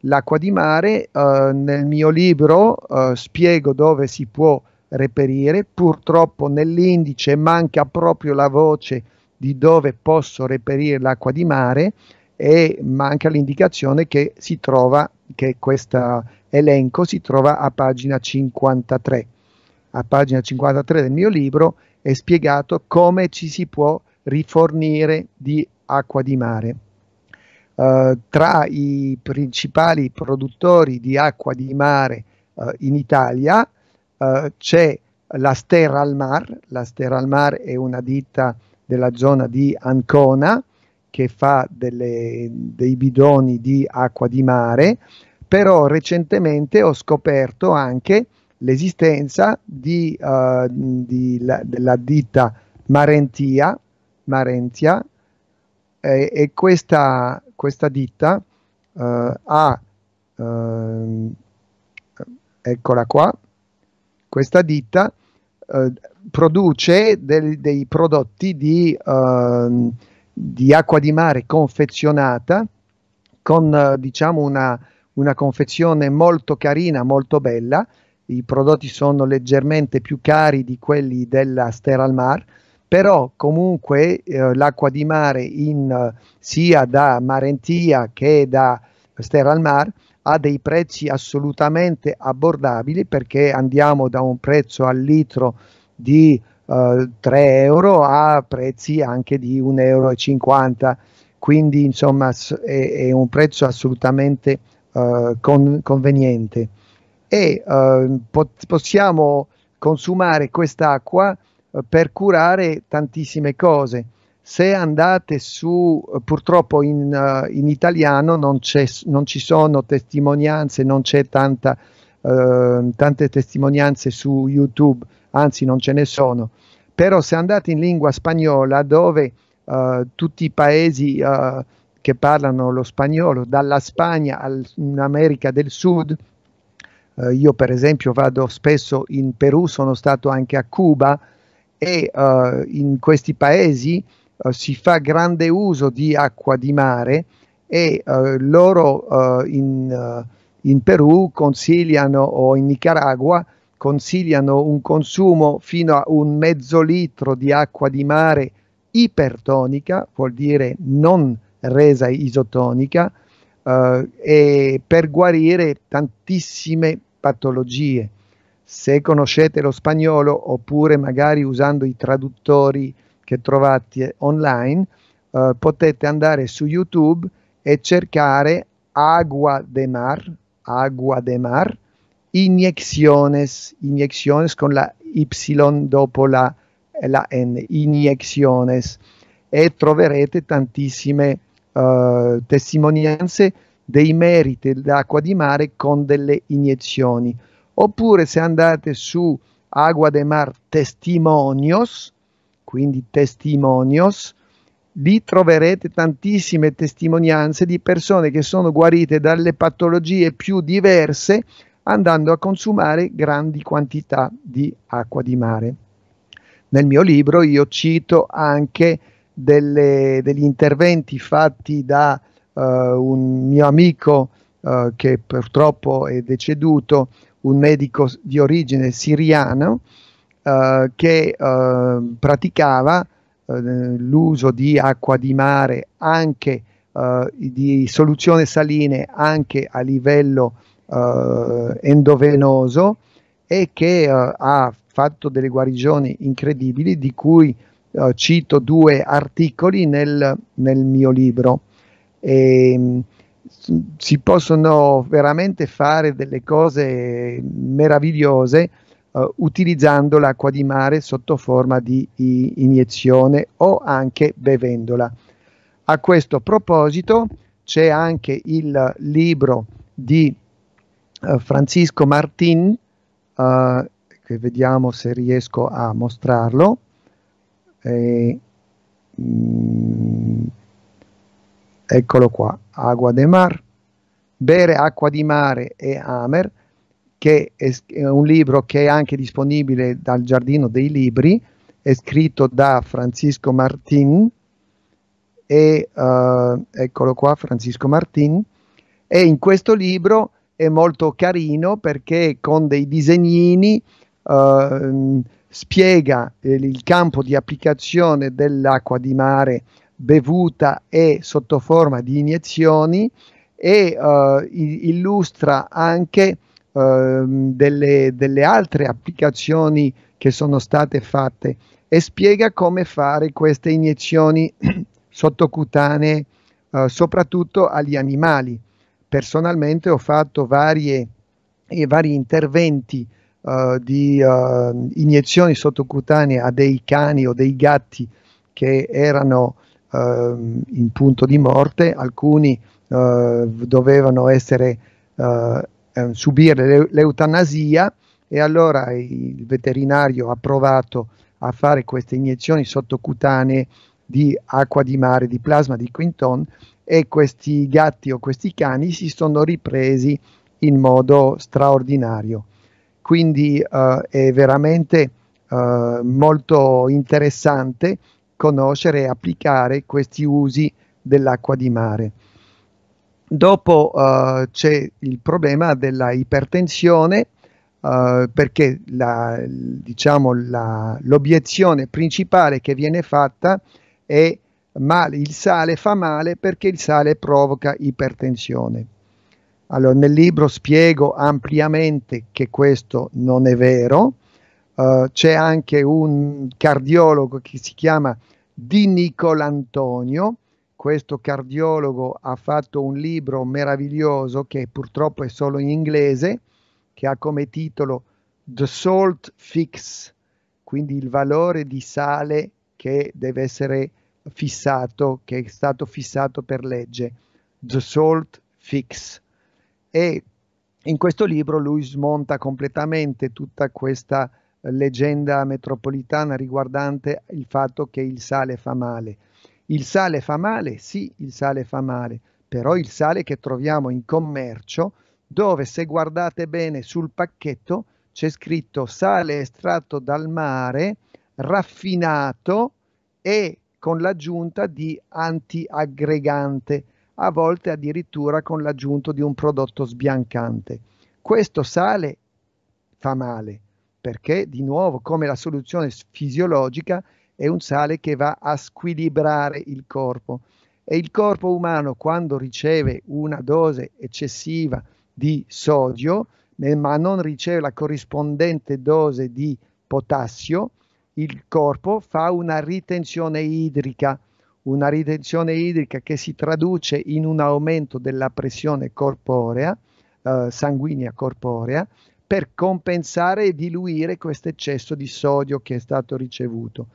L'acqua di mare eh, nel mio libro eh, spiego dove si può reperire, purtroppo nell'indice manca proprio la voce di dove posso reperire l'acqua di mare e manca l'indicazione che si trova, che questo elenco si trova a pagina 53. A pagina 53 del mio libro è spiegato come ci si può rifornire di acqua di mare. Uh, tra i principali produttori di acqua di mare uh, in Italia uh, c'è la Sterra Mar, la Sterra è una ditta della zona di Ancona che fa delle, dei bidoni di acqua di mare, però recentemente ho scoperto anche l'esistenza di, di la, della ditta Marentia, Marentia eh, e questa, questa ditta eh, ha, ehm, eccola qua, questa ditta eh, produce del, dei prodotti di, ehm, di, acqua di mare confezionata con eh, diciamo una, una confezione molto carina, molto bella, i prodotti sono leggermente più cari di quelli della Steral Mar, però comunque eh, l'acqua di mare in, eh, sia da Marentia che da Sterra al Mar ha dei prezzi assolutamente abbordabili perché andiamo da un prezzo al litro di eh, 3 euro a prezzi anche di 1,50 euro quindi insomma è, è, un prezzo assolutamente eh, con, conveniente e eh, po- possiamo consumare quest'acqua eh, per curare tantissime cose. Se andate su, eh, purtroppo in, uh, in italiano non, non, ci sono testimonianze, non c'è tanta, uh, tante testimonianze su YouTube, anzi non ce ne sono. Però se andate in lingua spagnola, dove uh, tutti i paesi che parlano lo spagnolo, dalla Spagna all'America del Sud, io per esempio vado spesso in Perù, sono stato anche a Cuba, e uh, in questi paesi uh, si fa grande uso di acqua di mare e uh, loro in, in, Perù consigliano o in Nicaragua consigliano un consumo fino a un mezzo litro di acqua di mare ipertonica, vuol dire non resa isotonica, e per guarire tantissime patologie se conoscete lo spagnolo oppure magari usando i traduttori che trovate online, eh, potete andare su YouTube e cercare agua de mar, agua de mar, iniezione, iniezione con la Y dopo la, eh, la N, iniezione, e troverete tantissime eh, testimonianze dei meriti dell'acqua di mare con delle iniezioni oppure se andate su Agua de Mar Testimonios, quindi Testimonios, lì troverete tantissime testimonianze di persone che sono guarite dalle patologie più diverse andando a consumare grandi quantità di acqua di mare. Nel mio libro io cito anche delle, degli interventi fatti da uh, un mio amico uh, che purtroppo è deceduto un medico di origine siriano eh, che eh, praticava eh, l'uso di acqua di mare anche eh, di soluzioni saline anche a livello eh, endovenoso e che ha fatto delle guarigioni incredibili di cui cito due articoli nel, nel mio libro. E, ehm, si possono veramente fare delle cose meravigliose eh, utilizzando l'acqua di mare sotto forma di iniezione o anche bevendola. A questo proposito c'è anche il libro di eh, Francisco Martin, eh, che vediamo se riesco a mostrarlo. E, mh, mm, eccolo qua, Agua de Mar, Bere acqua di mare e Amer, che è un libro che è anche disponibile dal Giardino dei Libri, è scritto da Francisco Martin, e uh, eccolo qua, Francisco Martin, e in questo libro è molto carino perché con dei disegnini uh, spiega il campo di applicazione dell'acqua di mare bevuta e sotto forma di iniezioni e eh, illustra anche eh, delle, delle, altre applicazioni che sono state fatte e spiega come fare queste iniezioni sottocutanee eh, soprattutto agli animali. Personalmente ho fatto varie, eh, vari interventi eh, di eh, iniezioni sottocutanee a dei cani o dei gatti che erano Ehm, in punto di morte, alcuni eh, dovevano essere, eh, ehm, subire l'eutanasia e allora il veterinario ha provato a fare queste iniezioni sottocutanee di acqua di mare, di plasma di Quinton e questi gatti o questi cani si sono ripresi in modo straordinario. Quindi eh, è veramente eh, molto interessante conoscere e applicare questi usi dell'acqua di mare. Dopo uh, c'è il problema della ipertensione uh, perché la, diciamo la, l'obiezione principale che viene fatta è ma il sale fa male perché il sale provoca ipertensione. Allora nel libro spiego ampiamente che questo non è vero, eh, c'è anche un cardiologo che si chiama Di Nicolantonio. Questo cardiologo ha fatto un libro meraviglioso che purtroppo è solo in inglese, che ha come titolo The Salt Fix, quindi il valore di sale che deve essere fissato, che è stato fissato per legge. The Salt Fix. E in questo libro lui smonta completamente tutta questa leggenda metropolitana riguardante il fatto che il sale fa male. Il sale fa male? Sì, il sale fa male, però il sale che troviamo in commercio, dove se guardate bene sul pacchetto c'è scritto sale estratto dal mare, raffinato e con l'aggiunta di antiaggregante, a volte addirittura con l'aggiunto di un prodotto sbiancante. Questo sale fa male perché di nuovo come la soluzione fisiologica è un sale che va a squilibrare il corpo e il corpo umano quando riceve una dose eccessiva di sodio eh, ma non riceve la corrispondente dose di potassio, il corpo fa una ritenzione idrica, una ritenzione idrica che si traduce in un aumento della pressione corporea, eh, sanguigna corporea, per compensare e diluire questo eccesso di sodio che è stato ricevuto.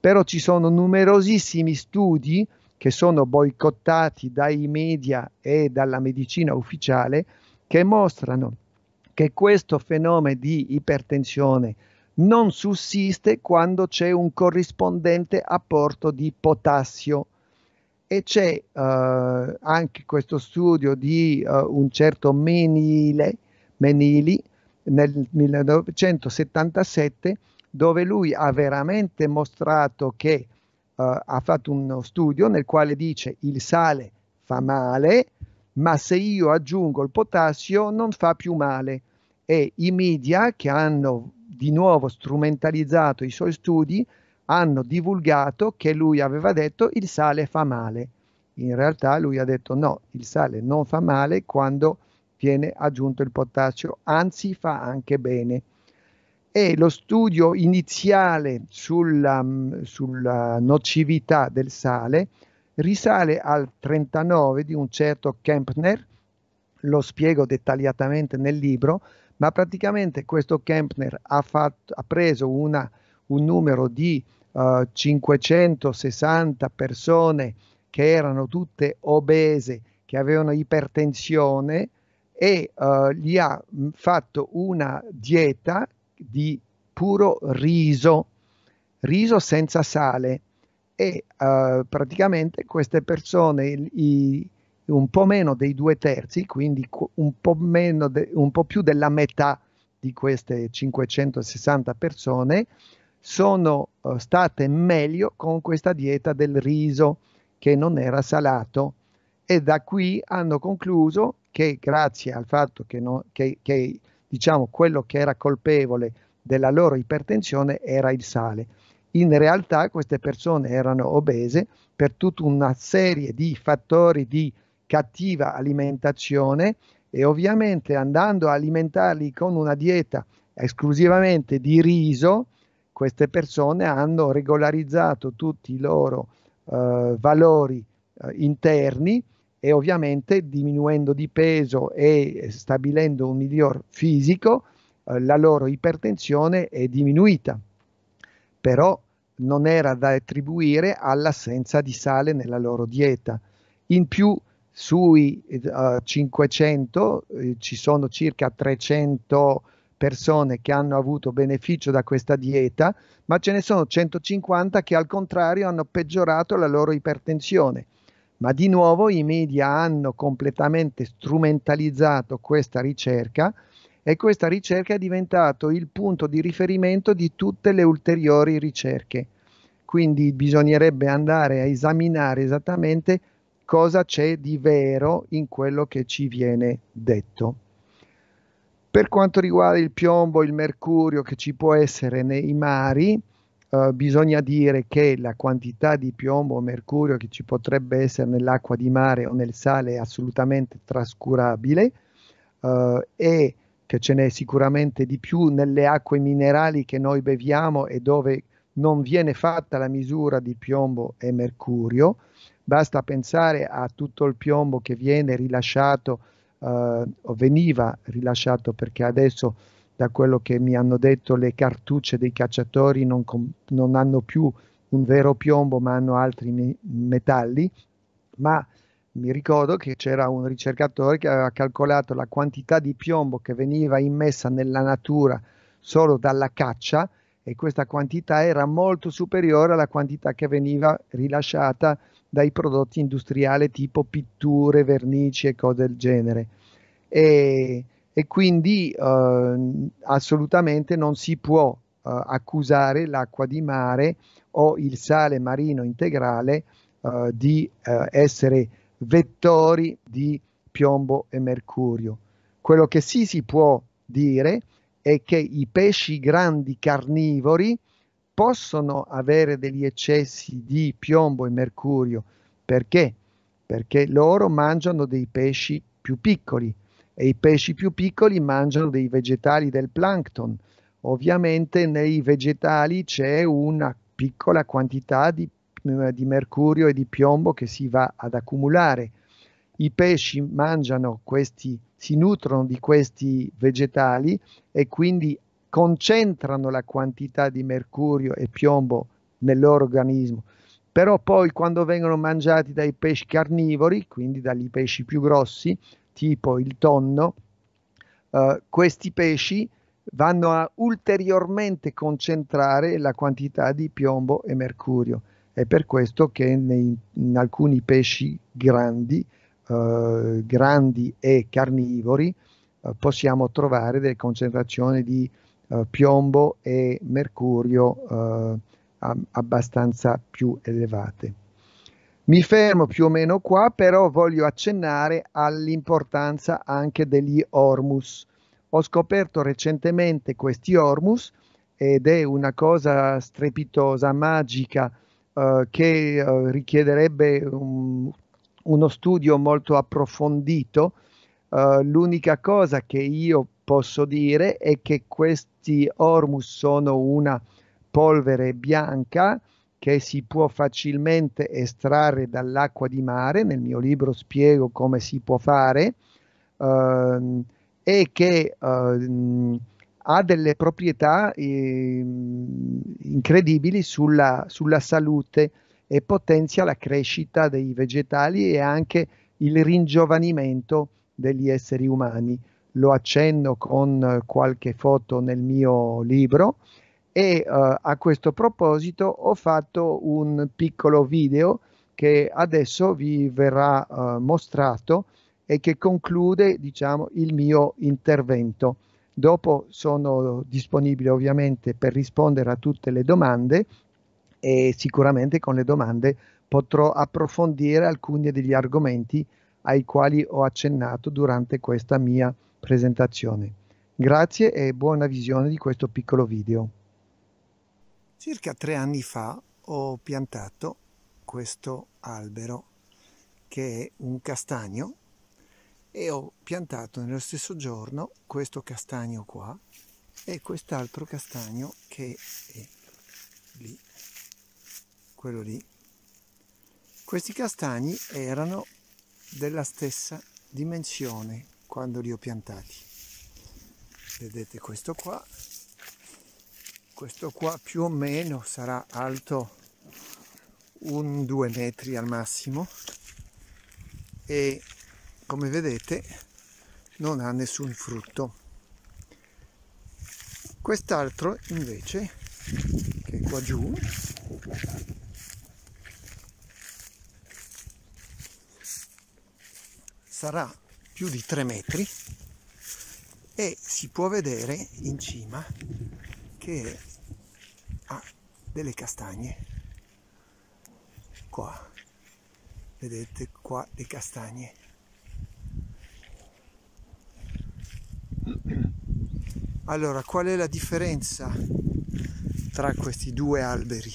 Però ci sono numerosissimi studi che sono boicottati dai media e dalla medicina ufficiale che mostrano che questo fenomeno di ipertensione non sussiste quando c'è un corrispondente apporto di potassio e c'è eh, anche questo studio di eh, un certo Menile, Menili nel 1977 dove lui ha veramente mostrato che uh, ha fatto uno studio nel quale dice il sale fa male, ma se io aggiungo il potassio non fa più male. E i media che hanno di nuovo strumentalizzato i suoi studi hanno divulgato che lui aveva detto il sale fa male. In realtà lui ha detto no, il sale non fa male quando viene aggiunto il potassio, anzi fa anche bene. E lo studio iniziale sulla, mm, sulla nocività del sale risale al 39 di un certo Kempner, lo spiego dettagliatamente nel libro, ma praticamente questo Kempner ha, fatto, ha preso una, un numero di uh, eh, 560 persone che erano tutte obese, che avevano ipertensione, e uh, gli ha mm, fatto una dieta di puro riso, riso senza sale e uh, praticamente queste persone, i, un po' meno dei due terzi, quindi un po, de, un po', più della metà di queste 560 persone, sono uh, state meglio con questa dieta del riso che non era salato e da qui hanno concluso che grazie al fatto che, no, che, che diciamo, quello che era colpevole della loro ipertensione era il sale. In realtà queste persone erano obese per tutta una serie di fattori di cattiva alimentazione e ovviamente andando a alimentarli con una dieta esclusivamente di riso, queste persone hanno regolarizzato tutti i loro eh, valori eh, interni e ovviamente diminuendo di peso e stabilendo un miglior fisico eh, la loro ipertensione è diminuita. Però non era da attribuire all'assenza di sale nella loro dieta. In più sui uh, eh, 500 eh, ci sono circa 300 persone che hanno avuto beneficio da questa dieta, ma ce ne sono 150 che al contrario hanno peggiorato la loro ipertensione ma di nuovo i media hanno completamente strumentalizzato questa ricerca e questa ricerca è diventato il punto di riferimento di tutte le ulteriori ricerche. Quindi bisognerebbe andare a esaminare esattamente cosa c'è di vero in quello che ci viene detto. Per quanto riguarda il piombo, il mercurio che ci può essere nei mari, eh, bisogna dire che la quantità di piombo o mercurio che ci potrebbe essere nell'acqua di mare o nel sale è assolutamente trascurabile uh, e che ce n'è sicuramente di più nelle acque minerali che noi beviamo e dove non viene fatta la misura di piombo e mercurio. Basta pensare a tutto il piombo che viene rilasciato uh, o veniva rilasciato perché adesso da quello che mi hanno detto le cartucce dei cacciatori non, non hanno più un vero piombo ma hanno altri me- metalli, ma mi ricordo che c'era un ricercatore che aveva calcolato la quantità di piombo che veniva immessa nella natura solo dalla caccia e questa quantità era molto superiore alla quantità che veniva rilasciata dai prodotti industriali tipo pitture, vernici e cose del genere. E e quindi eh, assolutamente non si può eh, accusare l'acqua di mare o il sale marino integrale eh, di eh, essere vettori di piombo e mercurio. Quello che sì si può dire è che i pesci grandi carnivori possono avere degli eccessi di piombo e mercurio perché? Perché loro mangiano dei pesci più piccoli e i pesci più piccoli mangiano dei vegetali del plancton. Ovviamente nei vegetali c'è una piccola quantità di, eh, di mercurio e di piombo che si va ad accumulare. I pesci mangiano questi, si nutrono di questi vegetali e quindi concentrano la quantità di mercurio e piombo nel loro organismo. Però poi quando vengono mangiati dai pesci carnivori, quindi dagli pesci più grossi, tipo il tonno, eh, questi pesci vanno a ulteriormente concentrare la quantità di piombo e mercurio. È per questo che nei, in alcuni pesci grandi, eh, grandi e carnivori, eh, possiamo trovare delle concentrazioni di eh, piombo e mercurio eh, abbastanza più elevate. Mi fermo più o meno qua, però voglio accennare all'importanza anche degli Ormus. Ho scoperto recentemente questi Ormus ed è una cosa strepitosa, magica, eh, che eh, richiederebbe un, uno studio molto approfondito. Eh, l'unica cosa che io posso dire è che questi Ormus sono una polvere bianca che si può facilmente estrarre dall'acqua di mare, nel mio libro spiego come si può fare, ehm, e che ehm, ha delle proprietà ehm, incredibili sulla, sulla, salute e potenzia la crescita dei vegetali e anche il ringiovanimento degli esseri umani. Lo accenno con qualche foto nel mio libro e uh, a questo proposito ho fatto un piccolo video che adesso vi verrà uh, mostrato e che conclude diciamo, il mio intervento. Dopo sono disponibile ovviamente per rispondere a tutte le domande e sicuramente con le domande potrò approfondire alcuni degli argomenti ai quali ho accennato durante questa mia presentazione. Grazie e buona visione di questo piccolo video. Circa tre anni fa ho piantato questo albero che è un castagno e ho piantato nello stesso giorno questo castagno qua e quest'altro castagno che è lì, quello lì. Questi castagni erano della stessa dimensione quando li ho piantati. Vedete questo qua questo qua più o meno sarà alto un 2 metri al massimo e come vedete non ha nessun frutto quest'altro invece che è qua giù sarà più di 3 metri e si può vedere in cima che è delle castagne qua vedete qua le castagne allora qual è la differenza tra questi due alberi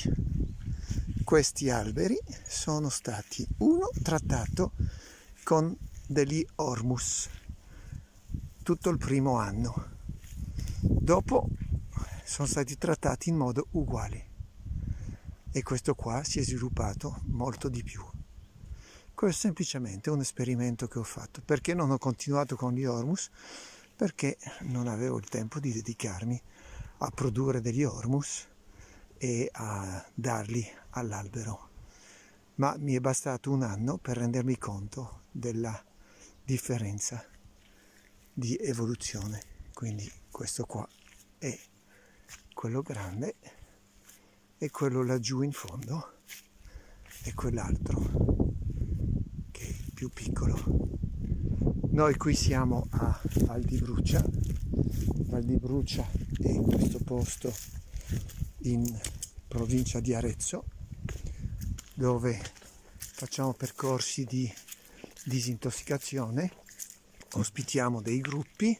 questi alberi sono stati uno trattato con degli ormus tutto il primo anno dopo sono stati trattati in modo uguale e questo qua si è sviluppato molto di più. Questo è semplicemente un esperimento che ho fatto. Perché non ho continuato con gli Ormus? Perché non avevo il tempo di dedicarmi a produrre degli Ormus e a darli all'albero. Ma mi è bastato un anno per rendermi conto della differenza di evoluzione. Quindi questo qua è quello grande e quello laggiù in fondo e quell'altro che è il più piccolo. Noi qui siamo a Val di Brucia, Val di Brucia è in questo posto in provincia di Arezzo dove facciamo percorsi di disintossicazione, ospitiamo dei gruppi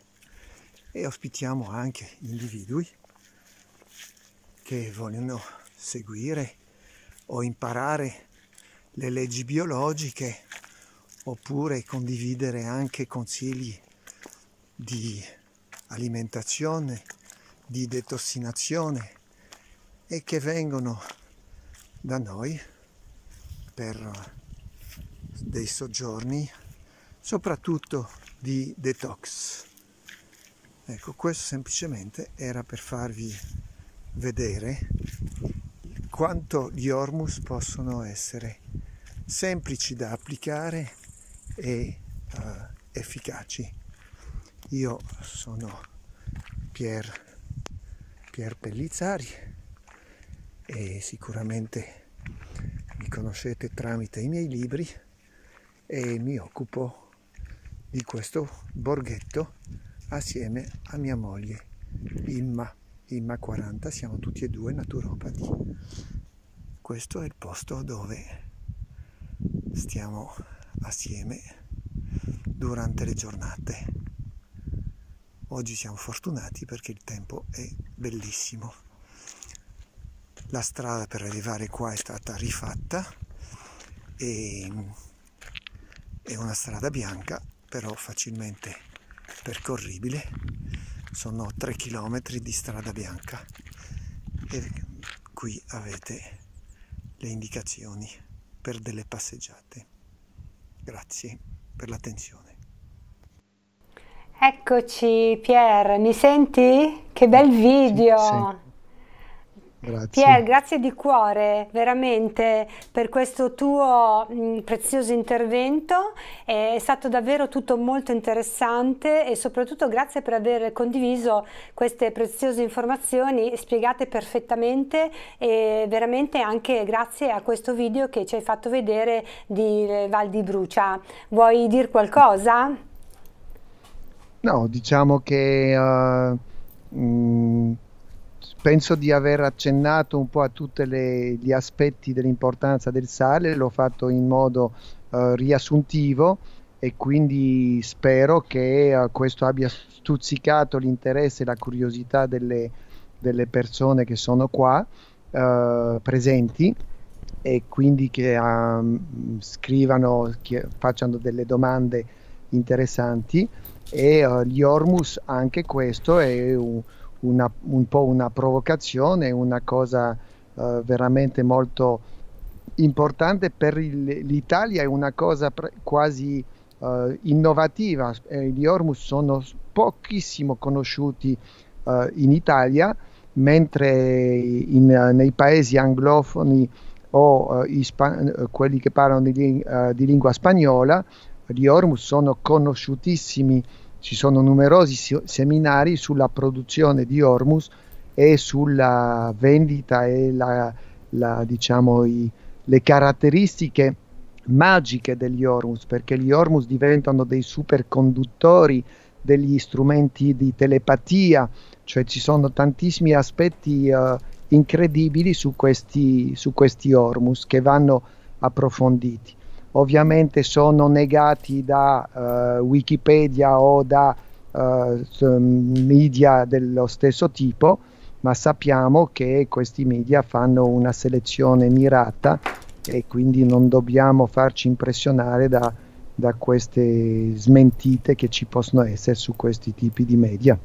e ospitiamo anche individui che vogliono seguire o imparare le leggi biologiche oppure condividere anche consigli di alimentazione, di detossinazione e che vengono da noi per dei soggiorni soprattutto di detox. Ecco, questo semplicemente era per farvi vedere quanto gli Ormus possono essere semplici da applicare e uh, efficaci. Io sono Pier, Pier Pellizzari e sicuramente mi conoscete tramite i miei libri e mi occupo di questo borghetto assieme a mia moglie Imma in MA40 siamo tutti e due naturopati. Questo è il posto dove stiamo assieme durante le giornate. Oggi siamo fortunati perché il tempo è bellissimo. La strada per arrivare qua è stata rifatta e mm, è una strada bianca però facilmente percorribile sono 3 km di strada bianca e qui avete le indicazioni per delle passeggiate. Grazie per l'attenzione. Eccoci Pier, mi senti? Che bel video! Sì, sì. Grazie. Pier, grazie di cuore veramente per questo tuo mh, mm, prezioso intervento, è stato davvero tutto molto interessante e soprattutto grazie per aver condiviso queste preziose informazioni spiegate perfettamente e veramente anche grazie a questo video che ci hai fatto vedere di eh, Val di Brucia. Vuoi dire qualcosa? No, diciamo che... Uh, eh, mh, mm, penso di aver accennato un po' a tutti gli aspetti dell'importanza del sale, l'ho fatto in modo eh, riassuntivo e quindi spero che eh, questo abbia stuzzicato l'interesse e la curiosità delle, delle persone che sono qua eh, presenti e quindi che um, scrivano, che facciano delle domande interessanti e uh, gli Ormus anche questo è un, una, un po' una provocazione, una cosa eh, veramente molto importante per il, l'Italia, è una cosa pre- quasi eh, innovativa. Eh, gli Ormus sono pochissimo conosciuti eh, in Italia, mentre in, nei paesi anglofoni o eh, ispa- eh, quelli che parlano di, di lingua spagnola, gli Ormus sono conosciutissimi ci sono numerosi seminari sulla produzione di Hormuz e sulla vendita e la, la, diciamo, i, le caratteristiche magiche degli Hormuz, perché gli Hormuz diventano dei superconduttori degli strumenti di telepatia, cioè ci sono tantissimi aspetti uh, incredibili su questi, su questi Hormuz che vanno approfonditi ovviamente sono negati da eh, Wikipedia o da eh, mm, media dello stesso tipo, ma sappiamo che questi media fanno una selezione mirata e quindi non dobbiamo farci impressionare da, da queste smentite che ci possono essere su questi tipi di media.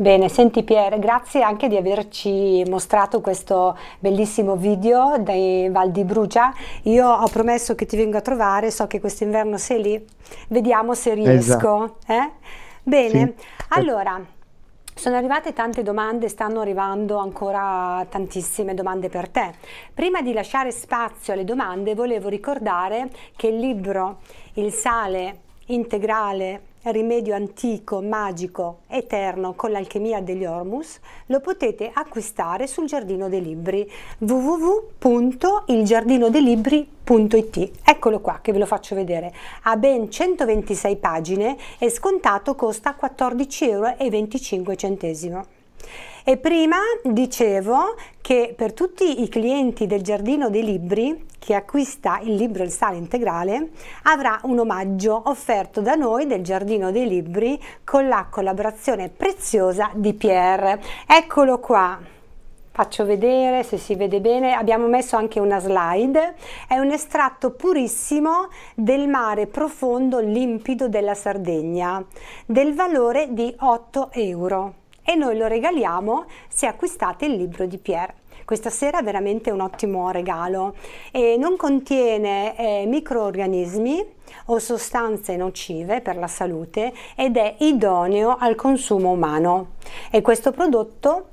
Bene, senti Pier, grazie anche di averci mostrato questo bellissimo video dai Val di Brugia. Io ho promesso che ti vengo a trovare, so che quest'inverno sei lì, vediamo se riesco. Esatto. Eh? Bene, sì. allora, sono arrivate tante domande, stanno arrivando ancora tantissime domande per te. Prima di lasciare spazio alle domande volevo ricordare che il libro Il sale integrale rimedio antico, magico, eterno con l'alchimia degli Ormus, lo potete acquistare sul Giardino dei Libri www.ilgiardinodelibri.it. Eccolo qua che ve lo faccio vedere. Ha ben 126 pagine e scontato costa 14,25 euro. E prima dicevo che per tutti i clienti del Giardino dei Libri che acquista il libro Il Sale Integrale avrà un omaggio offerto da noi del Giardino dei Libri con la collaborazione preziosa di Pierre. Eccolo qua. Faccio vedere se si vede bene, abbiamo messo anche una slide, è un estratto purissimo del mare profondo limpido della Sardegna, del valore di 8 euro e noi lo regaliamo se acquistate il libro di Pierre questa sera è veramente un ottimo regalo e non contiene eh, microorganismi o sostanze nocive per la salute ed è idoneo al consumo umano e questo prodotto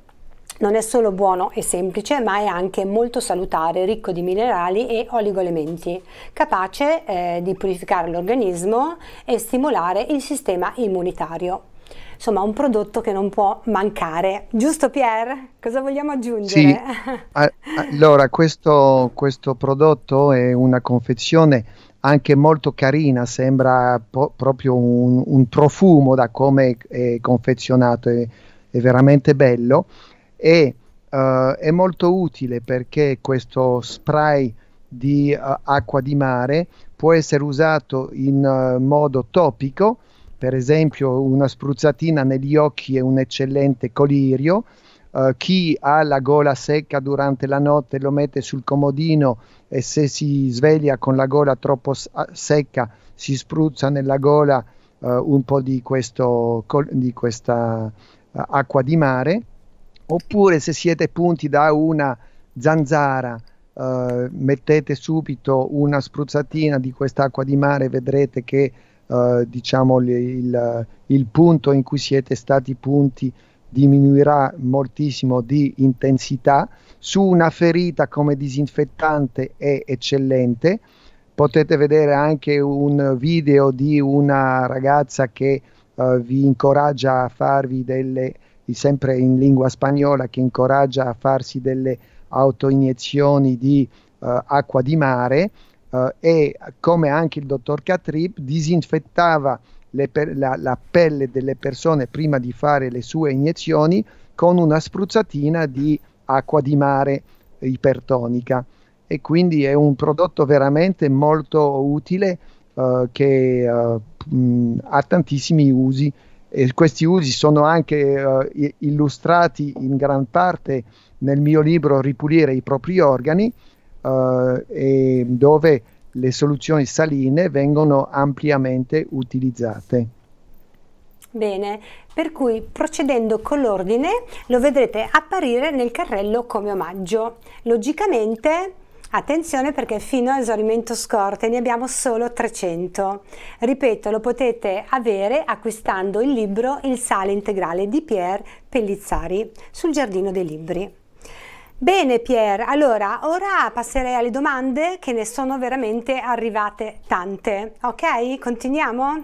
non è solo buono e semplice, ma è anche molto salutare, ricco di minerali e oligoelementi, capace eh, di purificare l'organismo e stimolare il sistema immunitario insomma un prodotto che non può mancare. Giusto Pierre? Cosa vogliamo aggiungere? Sì. Allora, questo, questo prodotto è una confezione anche molto carina, sembra po- proprio un, un, profumo da come è confezionato, è, è veramente bello e uh, è molto utile perché questo spray di uh, acqua di mare può essere usato in uh, modo topico per esempio una spruzzatina negli occhi è un eccellente colirio, Uh, chi ha la gola secca durante la notte lo mette sul comodino e se si sveglia con la gola troppo ah, secca si spruzza nella gola uh, un po' di, questo, di questa uh, acqua di mare. Oppure se siete punti da una zanzara mettete subito una spruzzatina di quest'acqua di mare vedrete che eh, diciamo il, il, punto in cui siete stati punti diminuirà moltissimo di intensità su una ferita come disinfettante è eccellente potete vedere anche un video di una ragazza che eh, vi incoraggia a farvi delle sempre in lingua spagnola che incoraggia a farsi delle autoiniezioni di eh, acqua di mare eh, e come anche il dottor Catrip disinfettava per, la, la, pelle delle persone prima di fare le sue iniezioni con una spruzzatina di acqua di mare ipertonica e quindi è un prodotto veramente molto utile eh, che eh, mh, ha tantissimi usi e questi usi sono anche uh, illustrati in gran parte nel mio libro Ripulire i propri organi eh, e dove le soluzioni saline vengono ampiamente utilizzate. Bene, per cui procedendo con l'ordine lo vedrete apparire nel carrello come omaggio. Logicamente, attenzione perché fino a esaurimento scorte ne abbiamo solo 300. Ripeto, lo potete avere acquistando il libro Il sale integrale di Pierre Pellizzari sul Giardino dei Libri. Bene Pier, allora ora passerei alle domande che ne sono veramente arrivate tante, ok? Continuiamo?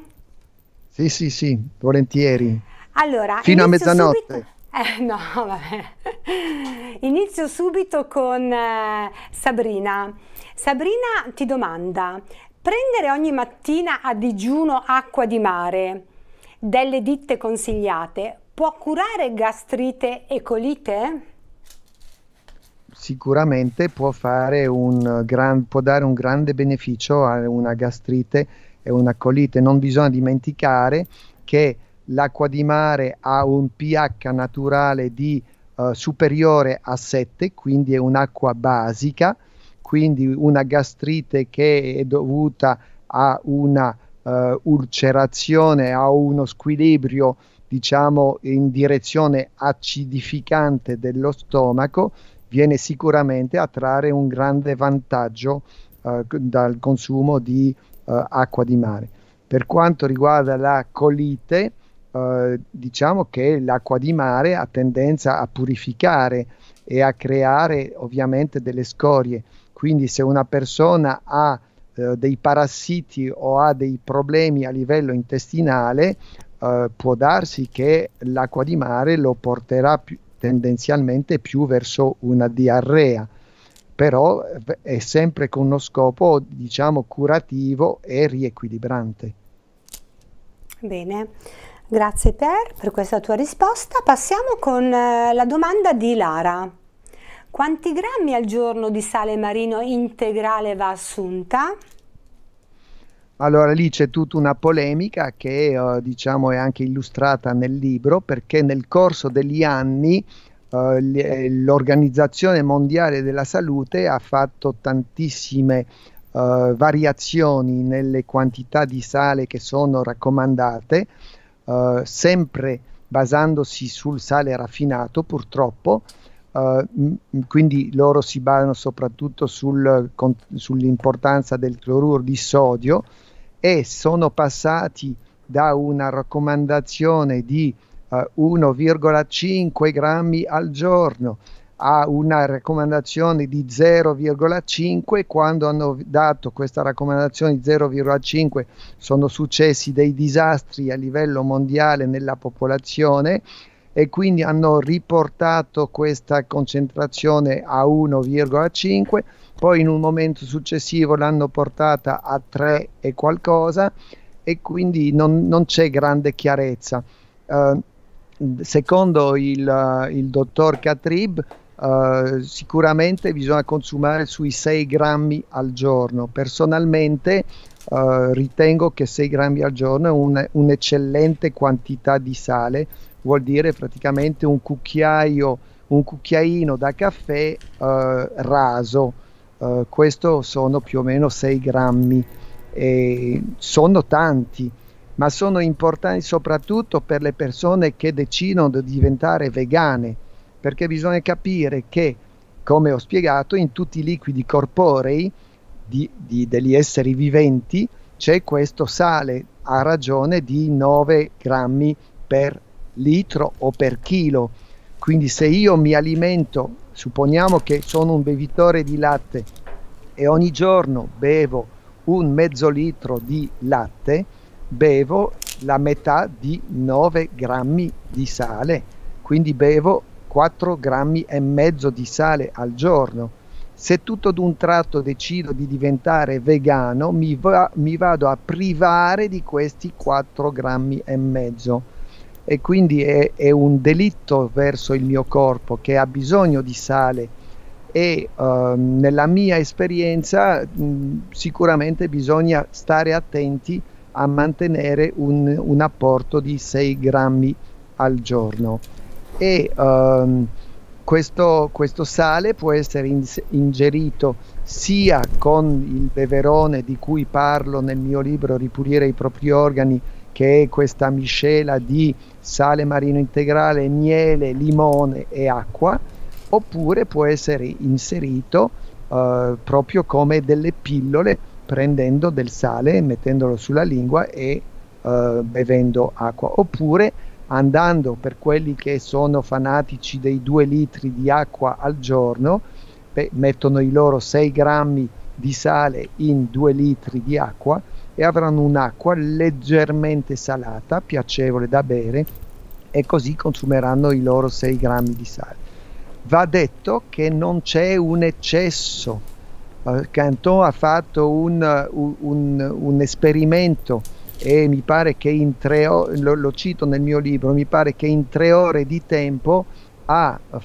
Sì, sì, sì, volentieri. Allora, fino a mezzanotte. Subito... Eh, no, vabbè. Inizio subito con eh, Sabrina. Sabrina ti domanda, prendere ogni mattina a digiuno acqua di mare delle ditte consigliate può curare gastrite e colite? sicuramente può, un gran, può dare un grande beneficio a una gastrite e una colite. Non bisogna dimenticare che l'acqua di mare ha un pH naturale di eh, superiore a 7, quindi è un'acqua basica, quindi una gastrite che è dovuta a una eh, ulcerazione, a uno squilibrio diciamo in direzione acidificante dello stomaco viene sicuramente a trarre un grande vantaggio eh, dal consumo di eh, acqua di mare. Per quanto riguarda la colite, eh, diciamo che l'acqua di mare ha tendenza a purificare e a creare ovviamente delle scorie. Quindi se una persona ha eh, dei parassiti o ha dei problemi a livello intestinale, eh, può darsi che l'acqua di mare lo porterà più, tendenzialmente più verso una diarrea, però eh, è sempre con uno scopo diciamo curativo e riequilibrante. Bene, grazie per, per questa tua risposta. Passiamo con eh, la domanda di Lara. Quanti grammi al giorno di sale marino integrale va assunta? Allora lì c'è tutta una polemica che eh, diciamo è anche illustrata nel libro perché nel corso degli anni eh, eh l'Organizzazione Mondiale della Salute ha fatto tantissime eh, variazioni nelle quantità di sale che sono raccomandate, eh, sempre basandosi sul sale raffinato purtroppo. Uh, quindi loro si basano soprattutto sul, con, sull'importanza del cloruro di sodio e sono passati da una raccomandazione di eh, 1,5 grammi al giorno a una raccomandazione di 0,5 quando hanno dato questa raccomandazione di 0,5 sono successi dei disastri a livello mondiale nella popolazione e quindi hanno riportato questa concentrazione a 1,5 poi in un momento successivo l'hanno portata a 3 e qualcosa e quindi non, non c'è grande chiarezza. Uh, secondo il, eh, il, dottor Katrib, uh, eh, sicuramente bisogna consumare sui 6 grammi al giorno. Personalmente uh, ritengo che 6 grammi al giorno è un, un'eccellente quantità di sale, vuol dire praticamente un cucchiaio, un cucchiaino da caffè raso eh, questo sono più o meno 6 grammi. E sono tanti, ma sono importanti soprattutto per le persone che decidono di diventare vegane, perché bisogna capire che, come ho spiegato, in tutti i liquidi corporei di, di, degli esseri viventi c'è questo sale a ragione di 9 grammi per litro o per chilo. Quindi se io mi alimento supponiamo che sono un bevitore di latte e ogni giorno bevo un mezzo litro di latte, bevo la metà di 9 grammi di sale, quindi bevo 4 grammi e mezzo di sale al giorno. Se tutto d'un tratto decido di diventare vegano, mi, va, mi vado a privare di questi 4 grammi e mezzo e quindi è, è, un delitto verso il mio corpo che ha bisogno di sale e uh, nella mia esperienza mh, sicuramente bisogna stare attenti a mantenere un, un apporto di 6 grammi al giorno e uh, questo, questo, sale può essere in, ingerito sia con il beverone di cui parlo nel mio libro Ripulire i propri organi che è questa miscela di sale marino integrale, miele, limone e acqua, oppure può essere inserito eh, proprio come delle pillole prendendo del sale, mettendolo sulla lingua e eh, bevendo acqua, oppure andando per quelli che sono fanatici dei 2 litri di acqua al giorno, beh, mettono i loro 6 grammi di sale in 2 litri di acqua e avranno un'acqua leggermente salata, piacevole da bere e così consumeranno i loro 6 grammi di sale. Va detto che non c'è un eccesso. Eh, Canton ha fatto un, un, un, esperimento e mi pare che in tre ore, lo, lo, cito nel mio libro, mi pare che in tre ore di tempo ha uh,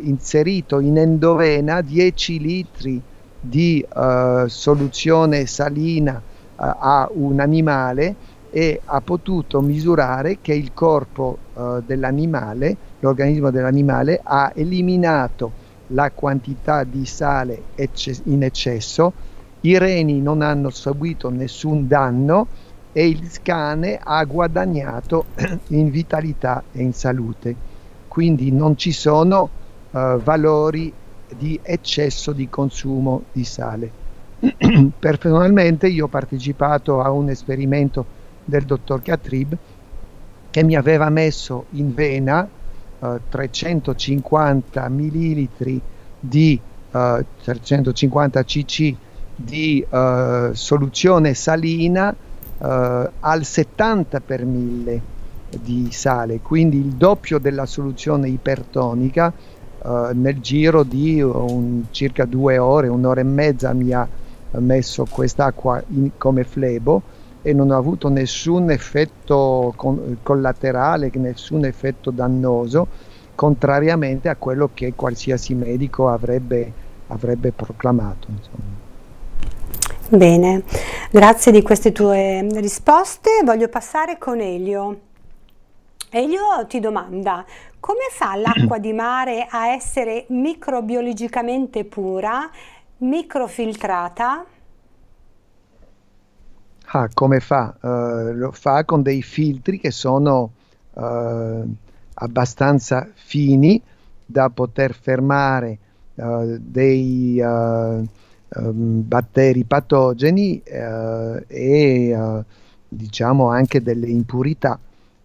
inserito in endovena 10 litri di uh, soluzione salina a un animale e ha potuto misurare che il corpo eh, dell'animale, l'organismo dell'animale ha eliminato la quantità di sale ecce in eccesso, i reni non hanno subito nessun danno e il cane ha guadagnato in vitalità e in salute. Quindi non ci sono eh, valori di eccesso di consumo di sale. Personalmente io ho partecipato a un esperimento del dottor Catrib che mi aveva messo in vena eh, 350 millilitri di eh, 350 cc di eh, soluzione salina eh, al 70 per mille di sale, quindi il doppio della soluzione ipertonica eh, nel giro di un, circa due ore, un'ora e mezza mi ha messo quest'acqua in, come flebo e non ha avuto nessun effetto con, collaterale, nessun effetto dannoso, contrariamente a quello che qualsiasi medico avrebbe, avrebbe proclamato. Insomma. Bene, grazie di queste tue risposte. Voglio passare con Elio. Elio ti domanda come fa l'acqua di mare a essere microbiologicamente pura microfiltrata. Ah, come fa? Uh, lo fa con dei filtri che sono uh, abbastanza fini da poter fermare uh, dei um, batteri patogeni e diciamo anche delle impurità.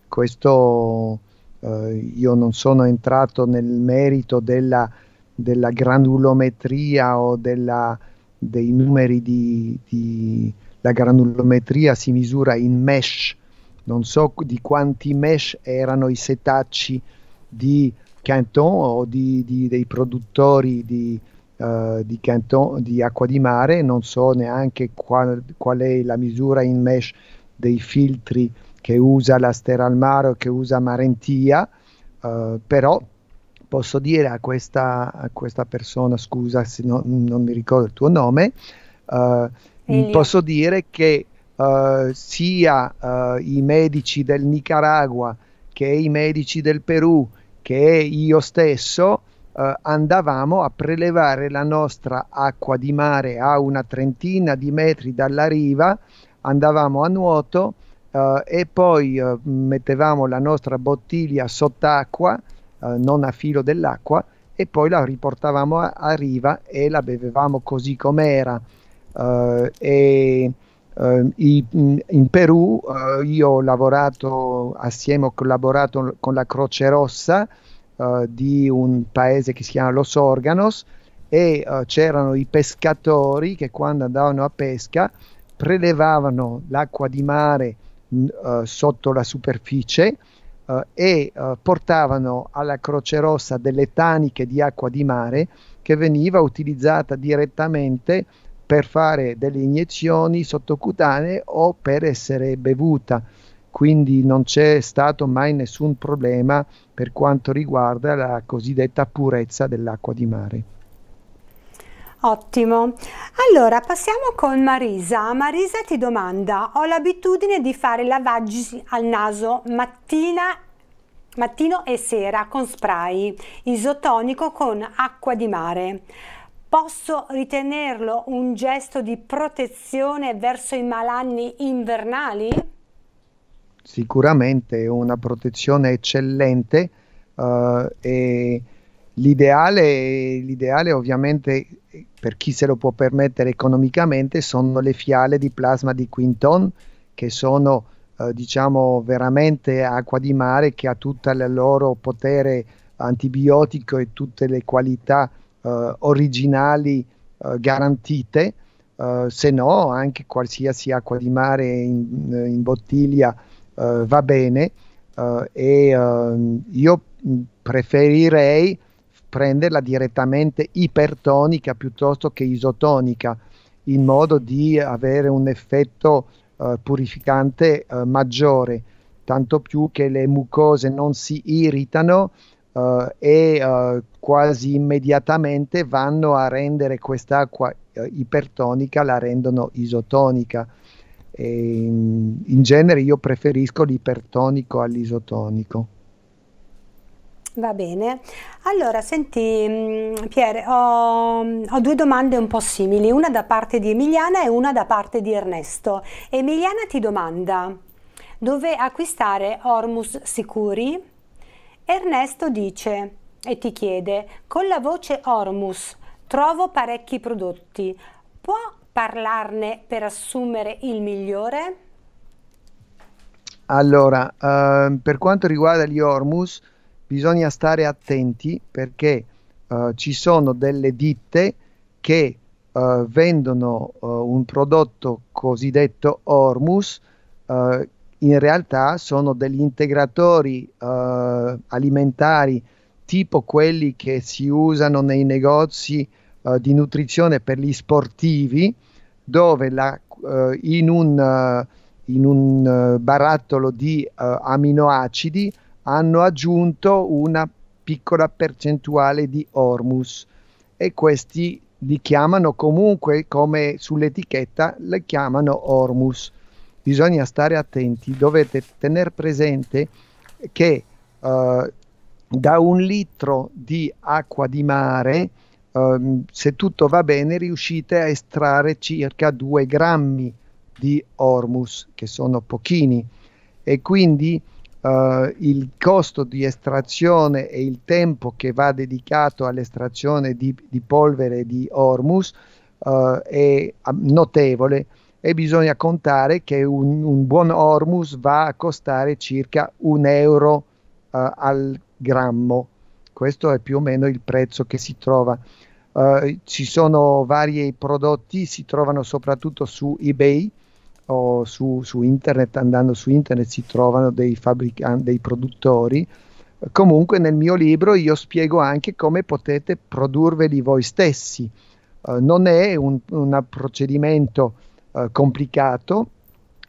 Questo io non sono entrato nel merito della della granulometria o della, dei numeri di, di, La granulometria si misura in mesh, non so di quanti mesh erano i setacci di Canton o di, di, dei produttori di, uh, Canton, di, acqua di mare, non so neanche qual, qual, è la misura in mesh dei filtri che usa la Steralmaro, che usa Marentia, uh, però posso dire a questa, a questa persona, scusa se no, non mi ricordo il tuo nome, uh, posso dire che uh, sia uh, i medici del Nicaragua che i medici del Perù che io stesso andavamo a prelevare la nostra acqua di mare a una trentina di metri dalla riva, andavamo a nuoto e poi mettevamo la nostra bottiglia sott'acqua eh, non a filo dell'acqua e poi la riportavamo a, a riva e la bevevamo così com'era. Uh, e, uh, i, in Perù uh, io ho lavorato assieme, ho collaborato con la Croce Rossa di un paese che si chiama Los Organos e c'erano i pescatori che quando andavano a pesca prelevavano l'acqua di mare sotto la superficie eh, e eh, portavano alla Croce Rossa delle taniche di acqua di mare che veniva utilizzata direttamente per fare delle iniezioni sottocutanee o per essere bevuta. Quindi non c'è stato mai nessun problema per quanto riguarda la cosiddetta purezza dell'acqua di mare. Ottimo. Allora passiamo con Marisa. Marisa ti domanda, ho l'abitudine di fare lavaggi al naso mattina, mattino e sera con spray isotonico con acqua di mare. Posso ritenerlo un gesto di protezione verso i malanni invernali? Sicuramente è una protezione eccellente uh, e l'ideale ovviamente per chi se lo può permettere economicamente, sono le fiale di plasma di Quinton, che sono eh, diciamo veramente acqua di mare, che ha tutto il loro potere antibiotico e tutte le qualità eh, originali eh, garantite, eh, se no anche qualsiasi acqua di mare in, in bottiglia eh, va bene eh, e ehm, io preferirei prenderla direttamente ipertonica piuttosto che isotonica, in modo di avere un effetto eh, purificante eh, maggiore, tanto più che le mucose non si irritano eh, e eh, quasi immediatamente vanno a rendere quest'acqua eh, ipertonica, la rendono isotonica. E in, in genere io preferisco l'ipertonico all'isotonico. Va bene, allora senti mm, Pier, ho, ho, due domande un po' simili, una da parte di Emiliana e una da parte di Ernesto. Emiliana ti domanda dove acquistare Ormus sicuri? Ernesto dice e ti chiede, con la voce Ormus trovo parecchi prodotti, può parlarne per assumere il migliore? Allora, uh, per quanto riguarda gli Ormus, bisogna stare attenti perché uh, ci sono delle ditte che uh, vendono uh, un prodotto cosiddetto Ormus, in realtà sono degli integratori alimentari tipo quelli che si usano nei negozi di nutrizione per gli sportivi, dove la, in un, in un barattolo di aminoacidi hanno aggiunto una piccola percentuale di Hormus e questi li chiamano comunque come sull'etichetta le chiamano Hormus. Bisogna stare attenti, dovete tenere presente che eh, da un litro di acqua di mare, eh, se tutto va bene, riuscite a estrarre circa 2 grammi di Hormus, che sono pochini, e quindi Uh, il costo di estrazione e il tempo che va dedicato all'estrazione di, di polvere di Ormus uh, è ah, notevole e bisogna contare che un, un, buon Ormus va a costare circa un euro uh, al grammo. Questo è più o meno il prezzo che si trova. ci sono vari prodotti, si trovano soprattutto su eBay o su, su, internet, andando su internet si trovano dei fabbricanti, dei produttori. Comunque nel mio libro io spiego anche come potete produrveli voi stessi. Uh, non è un, un procedimento uh, complicato,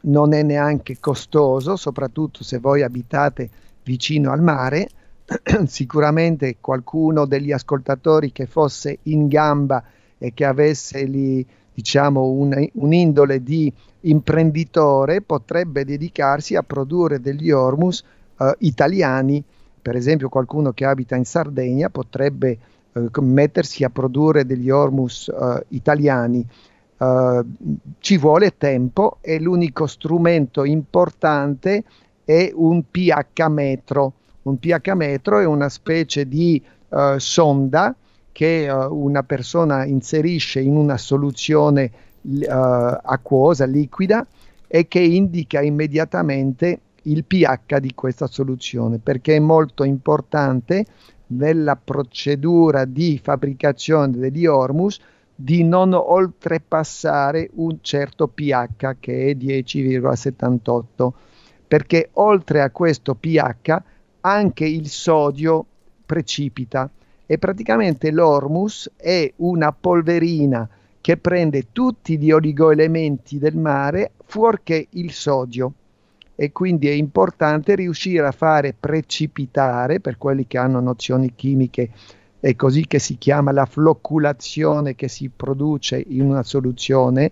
non è neanche costoso, soprattutto se voi abitate vicino al mare. Sicuramente qualcuno degli ascoltatori che fosse in gamba e che avesse lì diciamo, un, un'indole di imprenditore potrebbe dedicarsi a produrre degli ormus eh, italiani, per esempio qualcuno che abita in Sardegna potrebbe eh, mettersi a produrre degli ormus eh, italiani. Eh, ci vuole tempo e l'unico strumento importante è un pH metro. Un pH metro è una specie di eh, sonda che uh, una persona inserisce in una soluzione uh, acquosa, liquida, e che indica immediatamente il pH di questa soluzione, perché è molto importante nella procedura di fabbricazione degli ormus di non oltrepassare un certo pH che è 10,78 perché oltre a questo pH anche il sodio precipita e praticamente l'ormus è una polverina che prende tutti gli oligoelementi del mare fuorché il sodio e quindi è importante riuscire a fare precipitare per quelli che hanno nozioni chimiche è così che si chiama la flocculazione che si produce in una soluzione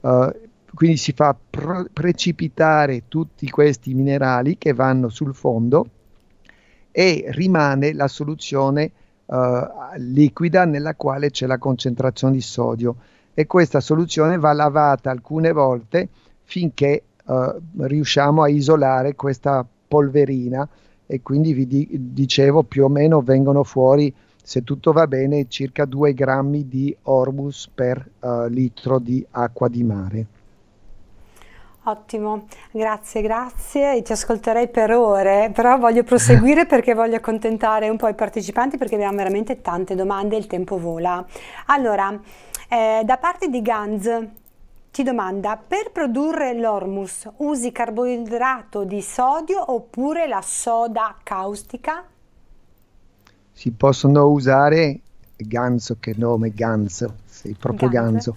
uh, quindi si fa pr- precipitare tutti questi minerali che vanno sul fondo e rimane la soluzione eh, liquida nella quale c'è la concentrazione di sodio e questa soluzione va lavata alcune volte finché eh, riusciamo a isolare questa polverina e quindi vi di- dicevo più o meno vengono fuori se tutto va bene circa 2 grammi di ormus per eh, litro di acqua di mare. Ottimo, grazie, grazie. Ti ascolterei per ore, però voglio proseguire perché voglio accontentare un po' i partecipanti perché abbiamo veramente tante domande e il tempo vola. Allora, eh, da parte di Ganz ti domanda, per produrre l'ormus usi carboidrato di sodio oppure la soda caustica? Si possono usare ganzo, che nome ganzo, sei proprio ganzo. ganzo.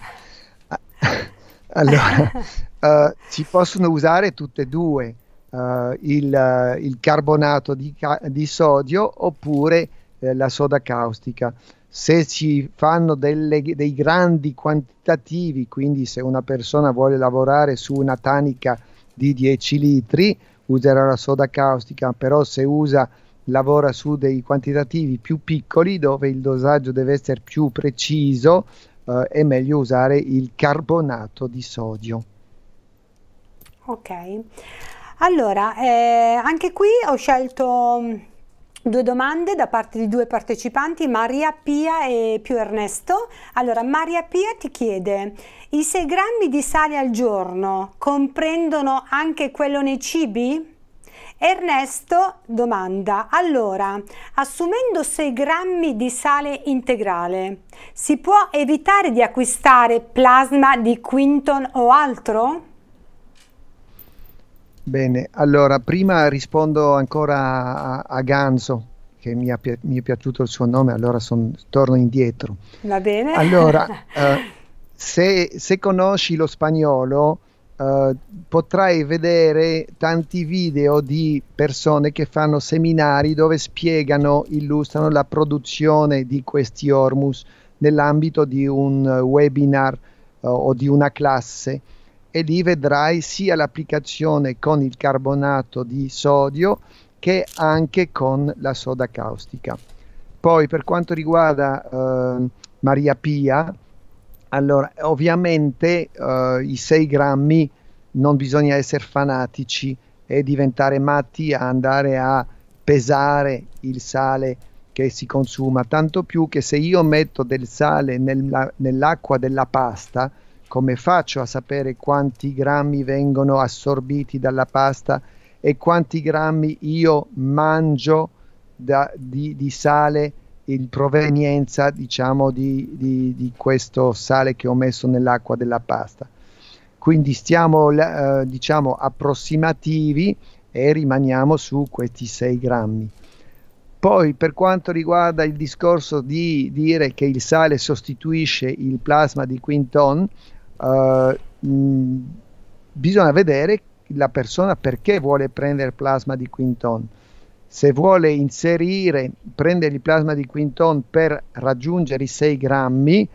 Ah, allora... Eh, si possono usare tutte e due, uh, il, eh, il, carbonato di, ca- di sodio oppure eh, la soda caustica. Se si fanno delle, dei grandi quantitativi, quindi se una persona vuole lavorare su una tanica di 10 litri, userà la soda caustica, però se usa lavora su dei quantitativi più piccoli dove il dosaggio deve essere più preciso, eh, è meglio usare il carbonato di sodio ok allora eh, anche qui ho scelto mm, Due domande da parte di due partecipanti, Maria Pia e più Ernesto. Allora, Maria Pia ti chiede, i 6 grammi di sale al giorno comprendono anche quello nei cibi? Ernesto domanda, allora, assumendo 6 grammi di sale integrale, si può evitare di acquistare plasma di Quinton o altro? Bene, allora prima rispondo ancora a, a Ganzo che mi, ha, mi, è piaciuto il suo nome, allora son, torno indietro. Va bene. Allora, eh, se, se, conosci lo spagnolo eh, potrai vedere tanti video di persone che fanno seminari dove spiegano, illustrano la produzione di questi ormus nell'ambito di un webinar eh, o di una classe e lì vedrai sia l'applicazione con il carbonato di sodio che anche con la soda caustica. Poi per quanto riguarda eh, Maria Pia, allora ovviamente eh, i 6 grammi non bisogna essere fanatici e diventare matti a andare a pesare il sale che si consuma, tanto più che se io metto del sale nella, nell'acqua della pasta, come faccio a sapere quanti grammi vengono assorbiti dalla pasta e quanti grammi io mangio da, di, di, sale in provenienza diciamo di, di, di, questo sale che ho messo nell'acqua della pasta? Quindi stiamo eh, diciamo approssimativi e rimaniamo su questi 6 grammi. Poi per quanto riguarda il discorso di dire che il sale sostituisce il plasma di Quinton, eh, mm, bisogna vedere la persona perché vuole prendere plasma di Quinton. Se vuole inserire, prendere il plasma di Quinton per raggiungere i 6 grammi,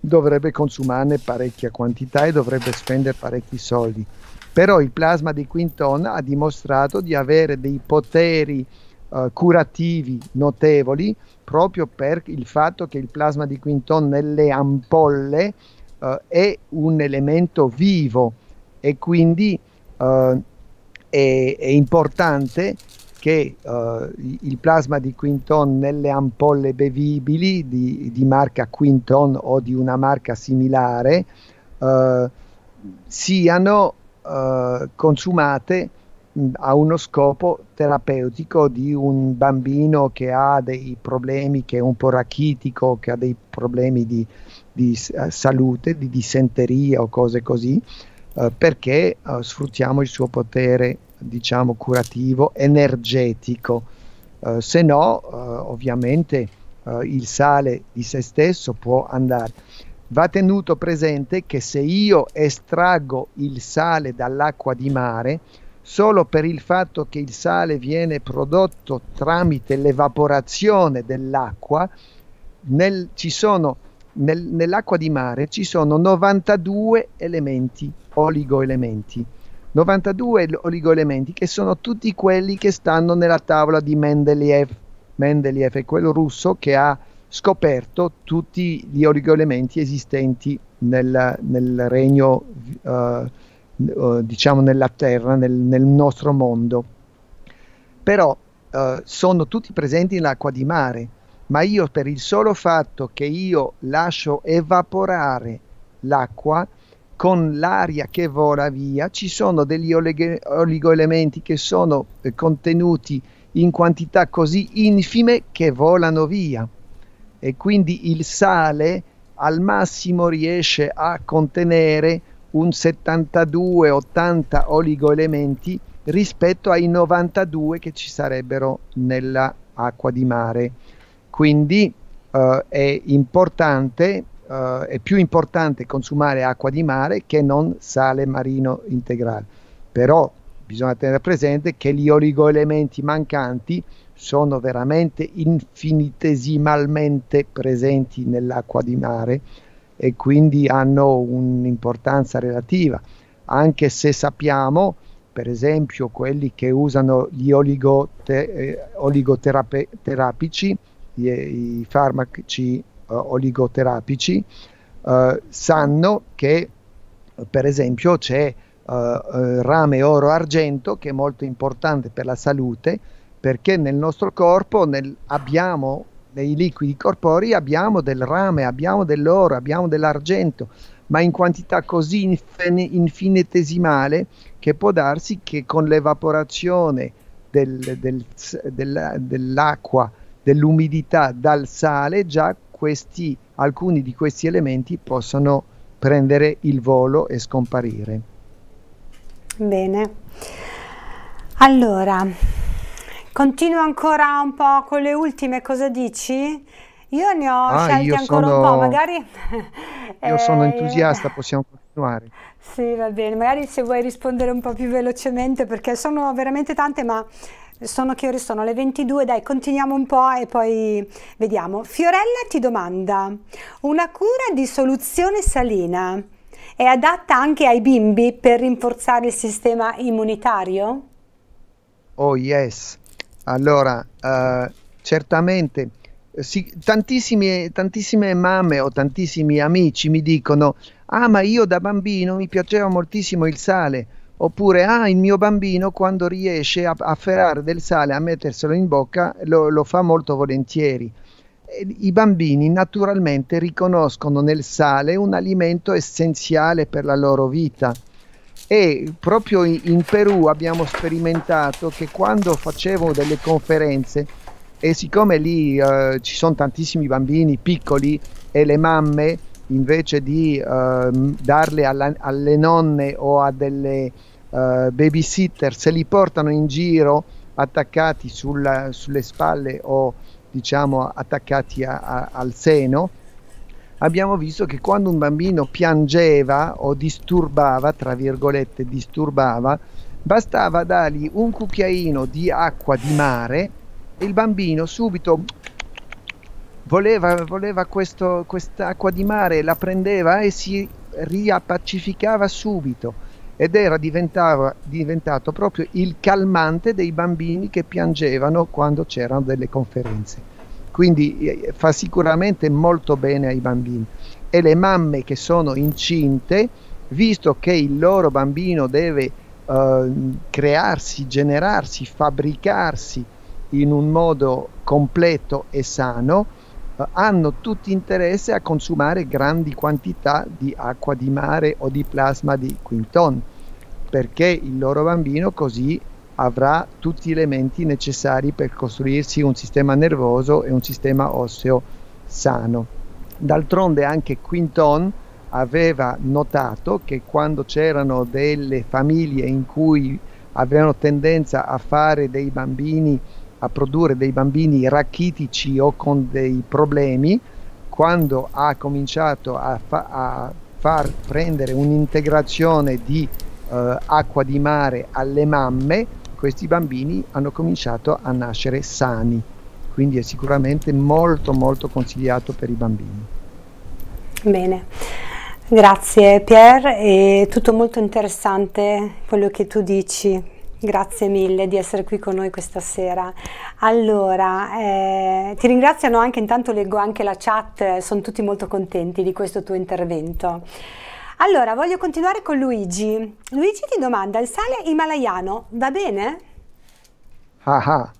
dovrebbe consumarne parecchia quantità e dovrebbe spendere parecchi soldi. Però il plasma di Quinton ha dimostrato di avere dei poteri uh, curativi notevoli proprio per il fatto che il plasma di Quinton nelle ampolle eh, è un elemento vivo e quindi eh, è, è, importante che eh, il plasma di Quinton nelle ampolle bevibili di, di, marca Quinton o di una marca similare eh, siano eh, consumate a uno scopo terapeutico di un bambino che ha dei problemi, che è un po' rachitico, che ha dei problemi di di eh, salute, di dissenteria o cose così, eh, perché eh, sfruttiamo il suo potere, diciamo, curativo, energetico. Eh, se no, eh, ovviamente, eh, il sale di se stesso può andare. Va tenuto presente che se io estraggo il sale dall'acqua di mare, solo per il fatto che il sale viene prodotto tramite l'evaporazione dell'acqua, nel, ci sono nel, nell'acqua di mare ci sono 92 elementi, oligoelementi. 92 oligoelementi che sono tutti quelli che stanno nella tavola di Mendeleev. Mendeleev è quello russo che ha scoperto tutti gli oligoelementi esistenti nel, nel regno, eh, eh diciamo nella Terra, nel, nel nostro mondo. Però eh, sono tutti presenti nell'acqua di mare ma io per il solo fatto che io lascio evaporare l'acqua con l'aria che vola via, ci sono degli olig- oligoelementi che sono eh, contenuti in quantità così infime che volano via e quindi il sale al massimo riesce a contenere un 72-80 oligoelementi rispetto ai 92 che ci sarebbero nell'acqua di mare. Quindi eh, è importante, eh, è più importante consumare acqua di mare che non sale marino integrale. Però bisogna tenere presente che gli oligoelementi mancanti sono veramente infinitesimalmente presenti nell'acqua di mare e quindi hanno un'importanza relativa, anche se sappiamo, per esempio, quelli che usano gli eh, oligoterapici, i, i farmaci uh, oligoterapici uh, sanno che per esempio c'è eh, rame oro argento che è molto importante per la salute perché nel nostro corpo nel, abbiamo nei liquidi corporei abbiamo del rame, abbiamo dell'oro, abbiamo dell'argento, ma in quantità così infin- infinitesimale che può darsi che con l'evaporazione del, del, del, dell'acqua dell'umidità dal sale, già questi, alcuni di questi elementi possono prendere il volo e scomparire. Bene. Allora, continuo ancora un po' con le ultime, cosa dici? Io ne ho ah, scelti ancora sono... un po', magari... Io sono eh, entusiasta, possiamo continuare. Sì, va bene, magari se vuoi rispondere un po' più velocemente perché sono veramente tante, ma sono che ore sono? Le 22, dai, continuiamo un po' e poi vediamo. Fiorella ti domanda, una cura di soluzione salina è adatta anche ai bimbi per rinforzare il sistema immunitario? Oh yes, allora uh, certamente, eh, sì, tantissime, tantissime mamme o tantissimi amici mi dicono, ah ma io da bambino mi piaceva moltissimo il sale, Oppure, ah, il mio bambino quando riesce a afferrare del sale, a metterselo in bocca, lo, lo fa molto volentieri. I bambini naturalmente riconoscono nel sale un alimento essenziale per la loro vita e proprio in Perù abbiamo sperimentato che quando facevo delle conferenze e siccome lì eh, ci sono tantissimi bambini piccoli e le mamme invece di eh, darle alla, alle nonne o a delle eh, babysitter, se li portano in giro attaccati sulla, sulle spalle o diciamo attaccati a, a, al seno, abbiamo visto che quando un bambino piangeva o disturbava, tra virgolette disturbava, bastava dargli un cucchiaino di acqua di mare e il bambino subito voleva, voleva quest'acqua di mare, la prendeva e si riappacificava subito ed era diventato proprio il calmante dei bambini che piangevano quando c'erano delle conferenze. Quindi eh, fa sicuramente molto bene ai bambini. E le mamme che sono incinte, visto che il loro bambino deve eh, crearsi, generarsi, fabbricarsi in un modo completo e sano, eh, hanno tutti interesse a consumare grandi quantità di acqua di mare o di plasma di Quinton, perché il loro bambino così avrà tutti gli elementi necessari per costruirsi un sistema nervoso e un sistema osseo sano. D'altronde anche Quinton aveva notato che quando c'erano delle famiglie in cui avevano tendenza a fare dei bambini a produrre dei bambini rachitici o con dei problemi, quando ha cominciato a, fa- a far prendere un'integrazione di eh, acqua di mare alle mamme, questi bambini hanno cominciato a nascere sani. Quindi è sicuramente molto molto consigliato per i bambini. Bene. Grazie Pier, è tutto molto interessante quello che tu dici, Grazie mille di essere qui con noi questa sera. Allora, eh, ti ringraziano anche, intanto leggo anche la chat, sono tutti molto contenti di questo tuo intervento. Allora, voglio continuare con Luigi. Luigi ti domanda, il sale himalayano va bene? Ah, ah.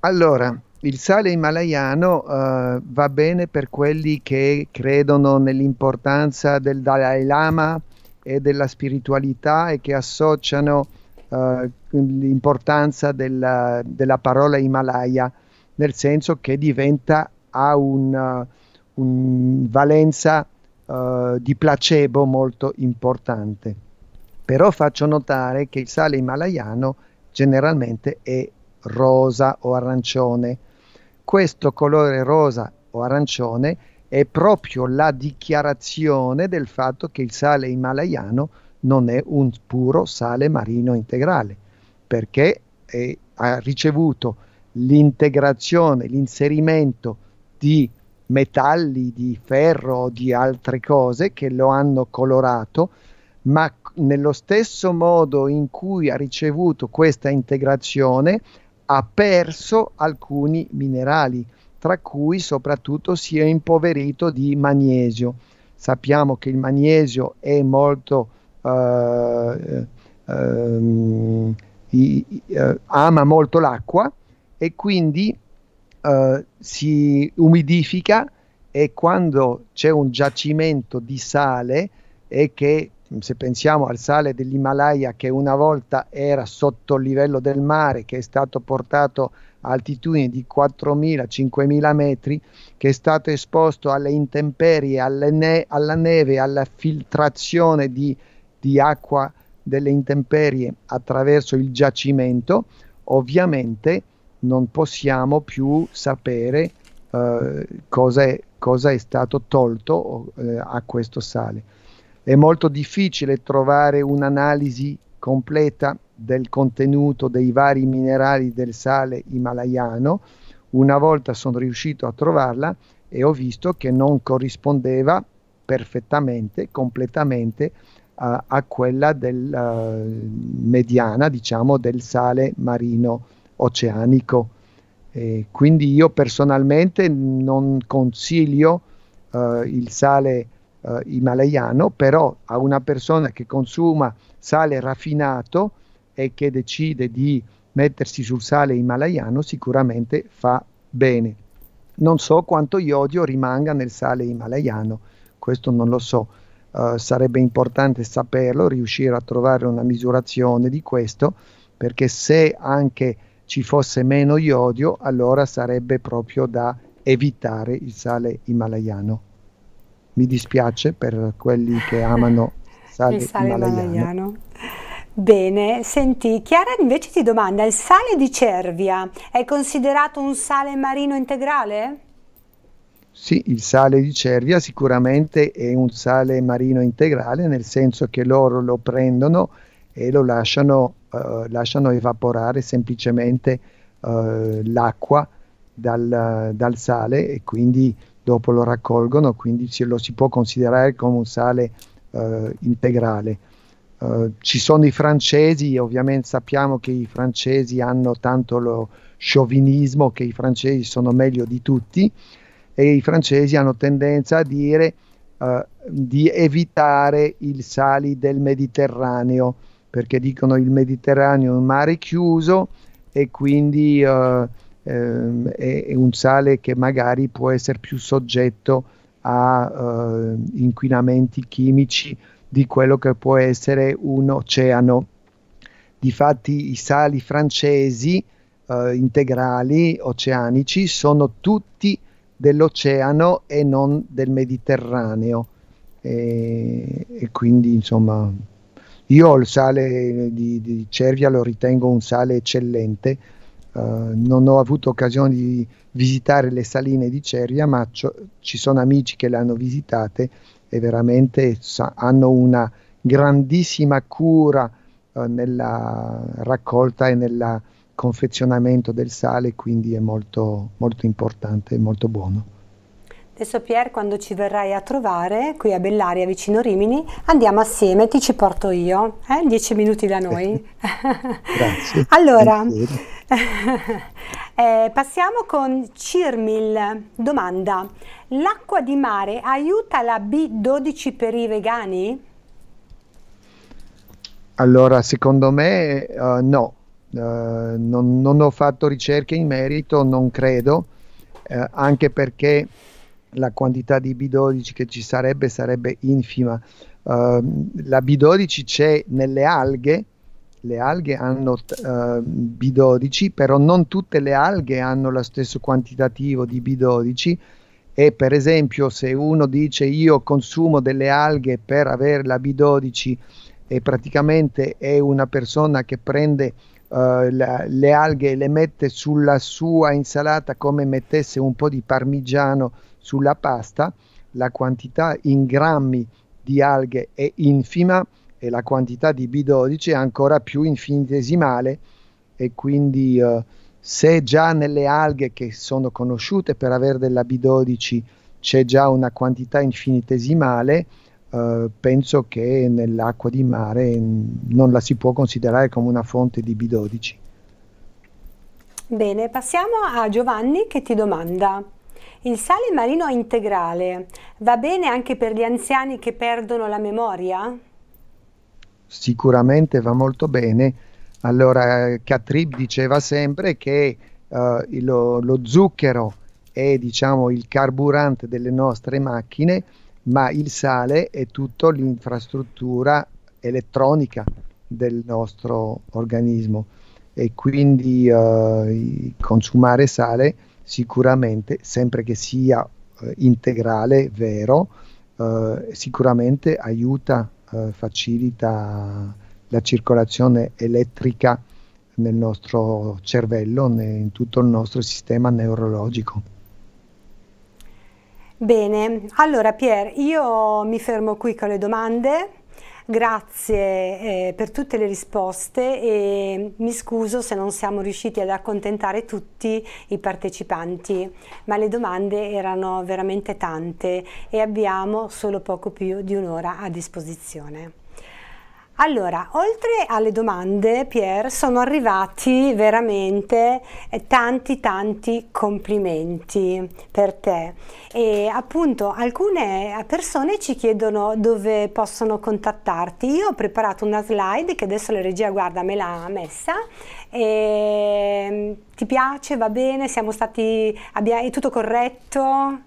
Allora, il sale himalayano uh, va bene per quelli che credono nell'importanza del Dalai Lama e della spiritualità e che associano eh, l'importanza della, della, parola Himalaya, nel senso che diventa, ha una eh, un valenza eh, di placebo molto importante. Però faccio notare che il sale himalayano generalmente è rosa o arancione. Questo colore rosa o arancione è proprio la dichiarazione del fatto che il sale himalayano non è un puro sale marino integrale perché è, ha ricevuto l'integrazione, l'inserimento di metalli, di ferro, o di altre cose che lo hanno colorato, ma nello stesso modo in cui ha ricevuto questa integrazione ha perso alcuni minerali, tra cui soprattutto si è impoverito di magnesio. Sappiamo che il magnesio è molto eh, eh ehm, i, eh, ama molto l'acqua e quindi eh, si umidifica e quando c'è un giacimento di sale e che se pensiamo al sale dell'Himalaya che una volta era sotto il livello del mare, che è stato portato a altitudini di 4.000-5.000 metri, che è stato esposto alle intemperie, alle ne- alla neve, alla filtrazione di di acqua delle intemperie attraverso il giacimento, ovviamente non possiamo più sapere eh, cosa, è, cosa, è, stato tolto eh, a questo sale. È molto difficile trovare un'analisi completa del contenuto dei vari minerali del sale himalayano. Una volta sono riuscito a trovarla e ho visto che non corrispondeva perfettamente, completamente a, a quella del, uh, mediana, diciamo, del sale marino oceanico. E quindi io personalmente non consiglio uh, il sale uh, himalayano, però a una persona che consuma sale raffinato e che decide di mettersi sul sale himalayano sicuramente fa bene. Non so quanto iodio rimanga nel sale himalayano, questo non lo so eh, sarebbe importante saperlo, riuscire a trovare una misurazione di questo, perché se anche ci fosse meno iodio, allora sarebbe proprio da evitare il sale himalayano. Mi dispiace per quelli che amano sale il sale himalayano. himalayano. Bene, senti, Chiara invece ti domanda, il sale di cervia è considerato un sale marino integrale? Sì, il sale di Cervia sicuramente è un sale marino integrale, nel senso che loro lo prendono e lo lasciano, eh, lasciano evaporare semplicemente eh, l'acqua dal, dal, sale e quindi dopo lo raccolgono, quindi ce lo si può considerare come un sale eh, integrale. Eh, ci sono i francesi, ovviamente sappiamo che i francesi hanno tanto lo sciovinismo, che i francesi sono meglio di tutti, e i francesi hanno tendenza a dire uh, di evitare i sali del Mediterraneo perché dicono il Mediterraneo è un mare chiuso e quindi uh, ehm, è, un sale che magari può essere più soggetto a uh, inquinamenti chimici di quello che può essere un oceano. Difatti i sali francesi uh, integrali oceanici sono tutti dell'oceano e non del Mediterraneo. E, e quindi insomma io il sale di, di, Cervia lo ritengo un sale eccellente. Uh, non ho avuto occasione di visitare le saline di Cervia, ma ci, ci sono amici che le hanno visitate e veramente sa, hanno una grandissima cura uh, nella raccolta e nella confezionamento del sale, quindi è molto, molto importante e molto buono. Adesso Pier, quando ci verrai a trovare qui a Bellaria, vicino Rimini, andiamo assieme, ti ci porto io, eh? dieci minuti da noi. Grazie. allora, eh, passiamo con Cirmil, domanda, l'acqua di mare aiuta la B12 per i vegani? Allora, secondo me uh, no, eh, non, non, ho fatto ricerche in merito, non credo, eh, anche perché la quantità di B12 che ci sarebbe sarebbe infima. Uh, la B12 c'è nelle alghe, le alghe hanno uh, B12, però non tutte le alghe hanno lo stesso quantitativo di B12 e per esempio se uno dice io consumo delle alghe per avere la B12 e praticamente è una persona che prende eh, la, le alghe le mette sulla sua insalata come mettesse un po' di parmigiano sulla pasta, la quantità in grammi di alghe è infima e la quantità di B12 è ancora più infinitesimale e quindi uh, se già nelle alghe che sono conosciute per avere della B12 c'è già una quantità infinitesimale, eh, penso che nell'acqua di mare mm, non la si può considerare come una fonte di B12. Bene, passiamo a Giovanni che ti domanda. Il sale marino integrale va bene anche per gli anziani che perdono la memoria? Sicuramente va molto bene. Allora, Catrib diceva sempre che uh, lo, lo, zucchero è diciamo, il carburante delle nostre macchine ma il sale è tutta l'infrastruttura elettronica del nostro organismo e quindi eh, consumare sale sicuramente, sempre che sia eh, integrale, vero, eh, sicuramente aiuta, eh, facilita la circolazione elettrica nel nostro cervello, in tutto il nostro sistema neurologico. Bene, allora Pier, io mi fermo qui con le domande. Grazie eh, per tutte le risposte e mi scuso se non siamo riusciti ad accontentare tutti i partecipanti, ma le domande erano veramente tante e abbiamo solo poco più di un'ora a disposizione. Allora, oltre alle domande, Pier, sono arrivati veramente eh, tanti tanti complimenti per te e appunto alcune persone ci chiedono dove possono contattarti. Io ho preparato una slide che adesso la regia guarda me l'ha messa e ehm, ti piace, va bene, siamo stati, è tutto corretto?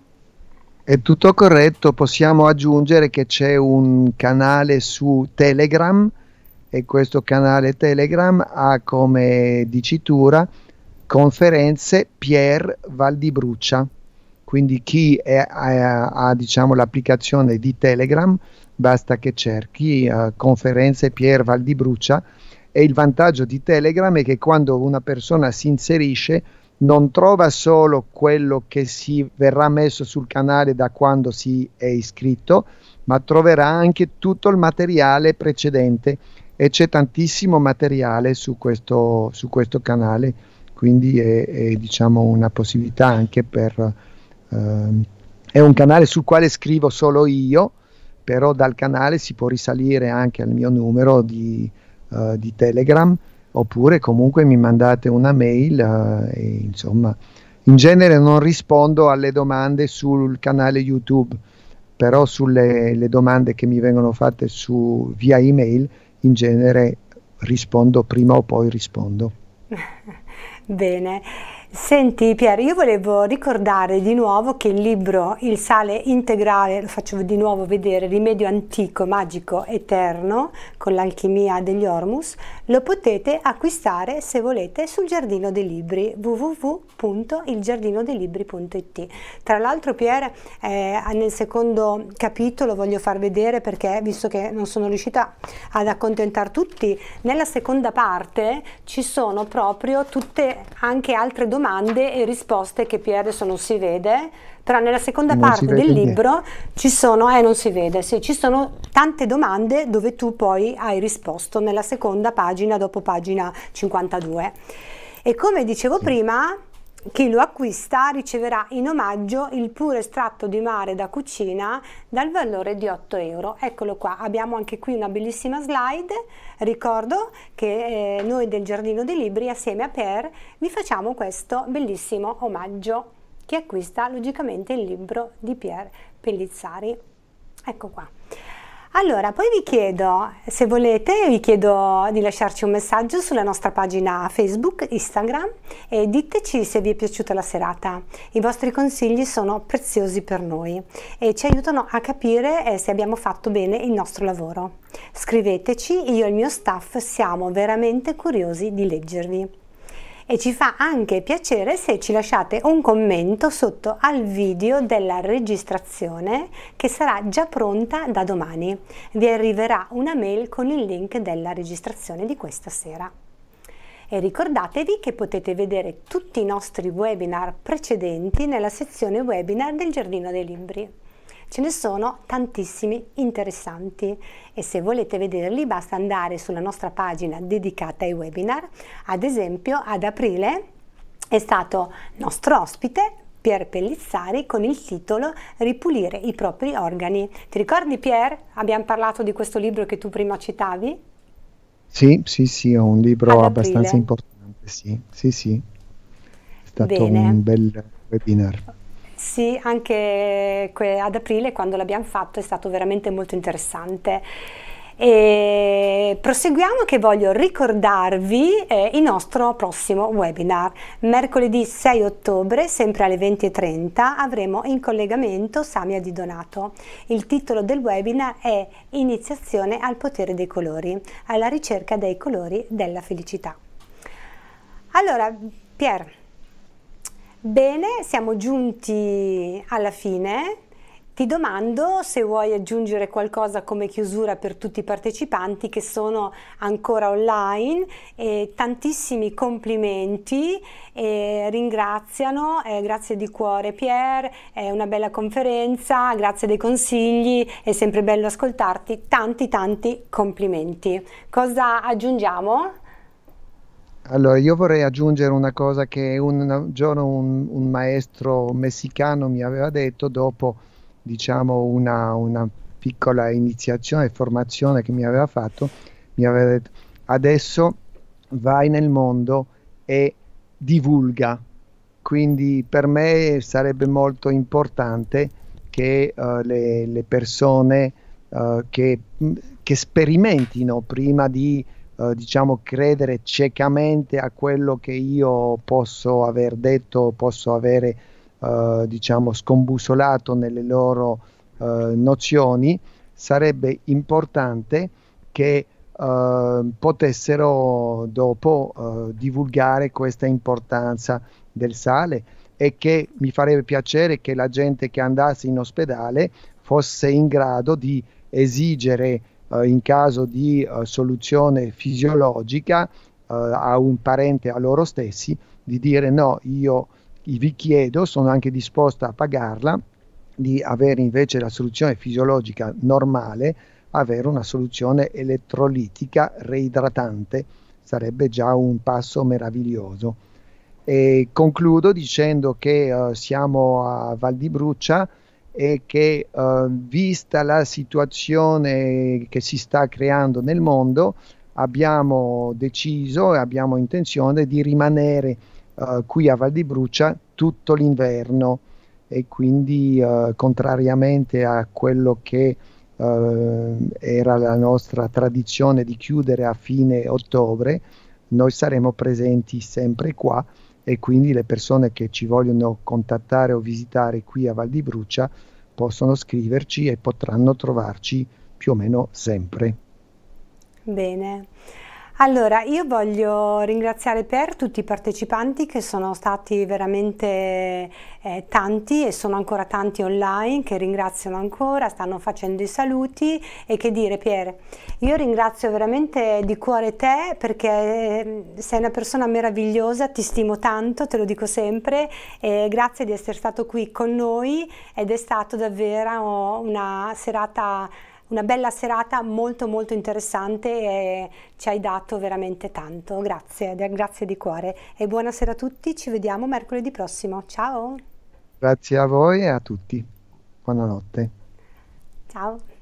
È tutto corretto, possiamo aggiungere che c'è un canale su Telegram e questo canale Telegram ha come dicitura conferenze Pier Val di Bruccia. Quindi chi è, ha, ha diciamo, l'applicazione di Telegram basta che cerchi uh, conferenze Pier Val di Bruccia e il vantaggio di Telegram è che quando una persona si inserisce non trova solo quello che si verrà messo sul canale da quando si è iscritto, ma troverà anche tutto il materiale precedente e c'è tantissimo materiale su questo, su questo canale, quindi è, è diciamo una possibilità anche per... Ehm, è un canale sul quale scrivo solo io, però dal canale si può risalire anche al mio numero di, uh, di Telegram oppure comunque mi mandate una mail eh, e insomma in genere non rispondo alle domande sul canale YouTube però sulle domande che mi vengono fatte su, via email in genere rispondo prima o poi rispondo Bene, Senti Piero, io volevo ricordare di nuovo che il libro Il sale integrale, lo faccio di nuovo vedere, Rimedio antico, magico, eterno, con l'alchimia degli Ormus, lo potete acquistare se volete sul Giardino dei Libri, www.ilgiardinodelibri.it. Tra l'altro Piero, eh, nel secondo capitolo voglio far vedere perché, visto che non sono riuscita ad accontentare tutti, nella seconda parte ci sono proprio tutte anche altre domande domande e risposte che più adesso non si vede, però nella seconda non parte del niente. libro ci sono, eh, non si vede, sì, ci sono tante domande dove tu poi hai risposto nella seconda pagina dopo pagina 52. E come dicevo sì. prima, chi lo acquista riceverà in omaggio il puro estratto di mare da cucina dal valore di 8 euro. Eccolo qua, abbiamo anche qui una bellissima slide. Ricordo che eh, noi del Giardino dei Libri assieme a Per vi facciamo questo bellissimo omaggio. Chi acquista logicamente il libro di Pier Pellizzari. Ecco qua. Allora, poi vi chiedo, se volete, vi chiedo di lasciarci un messaggio sulla nostra pagina Facebook, Instagram e diteci se vi è piaciuta la serata. I vostri consigli sono preziosi per noi e ci aiutano a capire eh, se abbiamo fatto bene il nostro lavoro. Scriveteci, io e il mio staff siamo veramente curiosi di leggervi e ci fa anche piacere se ci lasciate un commento sotto al video della registrazione che sarà già pronta da domani. Vi arriverà una mail con il link della registrazione di questa sera. E ricordatevi che potete vedere tutti i nostri webinar precedenti nella sezione webinar del Giardino dei Libri. Ce ne sono tantissimi interessanti e se volete vederli basta andare sulla nostra pagina dedicata ai webinar. Ad esempio ad aprile è stato nostro ospite Pier Pellizzari con il titolo Ripulire i propri organi. Ti ricordi Pier? Abbiamo parlato di questo libro che tu prima citavi? Sì, sì, sì, è un libro Ad abbastanza aprile. importante, sì, sì, sì. È stato Bene. un bel webinar. Sì, anche ad aprile quando l'abbiamo fatto è stato veramente molto interessante. E proseguiamo che voglio ricordarvi eh, il nostro prossimo webinar. Mercoledì 6 ottobre, sempre alle 20.30, avremo in collegamento Samia Di Donato. Il titolo del webinar è Iniziazione al potere dei colori, alla ricerca dei colori della felicità. Allora, Pier, Bene, siamo giunti alla fine. Ti domando se vuoi aggiungere qualcosa come chiusura per tutti i partecipanti che sono ancora online. E tantissimi complimenti, e ringraziano, eh, grazie di cuore Pier, è una bella conferenza, grazie dei consigli, è sempre bello ascoltarti. Tanti tanti complimenti. Cosa aggiungiamo? Allora, io vorrei aggiungere una cosa che un giorno un, un maestro messicano mi aveva detto dopo, diciamo, una, una piccola iniziazione e formazione che mi aveva fatto, mi aveva detto adesso vai nel mondo e divulga. Quindi per me sarebbe molto importante che uh, le, le, persone uh, che, che sperimentino prima di eh, diciamo credere ciecamente a quello che io posso aver detto, posso avere eh, diciamo scombussolato nelle loro eh, nozioni, sarebbe importante che eh, potessero dopo divulgare questa importanza del sale e che mi farebbe piacere che la gente che andasse in ospedale fosse in grado di esigere eh, in caso di eh, soluzione fisiologica eh, a un parente, a loro stessi, di dire no, io vi chiedo, sono anche disposta a pagarla, di avere invece la soluzione fisiologica normale, avere una soluzione elettrolitica reidratante, sarebbe già un passo meraviglioso. E concludo dicendo che uh, siamo a Val di Bruccia, è che eh, vista la situazione che si sta creando nel mondo abbiamo deciso e abbiamo intenzione di rimanere eh, qui a Val di Brucia tutto l'inverno e quindi eh, contrariamente a quello che eh, era la nostra tradizione di chiudere a fine ottobre, noi saremo presenti sempre qua e quindi le persone che ci vogliono contattare o visitare qui a Val di Brucia possono scriverci e potranno trovarci più o meno sempre. Bene. Allora, io voglio ringraziare per tutti i partecipanti che sono stati veramente eh, tanti e sono ancora tanti online che ringraziano ancora, stanno facendo i saluti e che dire Pier, io ringrazio veramente di cuore te perché ehm, sei una persona meravigliosa, ti stimo tanto, te lo dico sempre e grazie di essere stato qui con noi ed è stata davvero una serata una bella serata molto molto interessante e ci hai dato veramente tanto. Grazie, grazie di cuore e buonasera a tutti, ci vediamo mercoledì prossimo. Ciao! Grazie a voi e a tutti. Buonanotte. Ciao.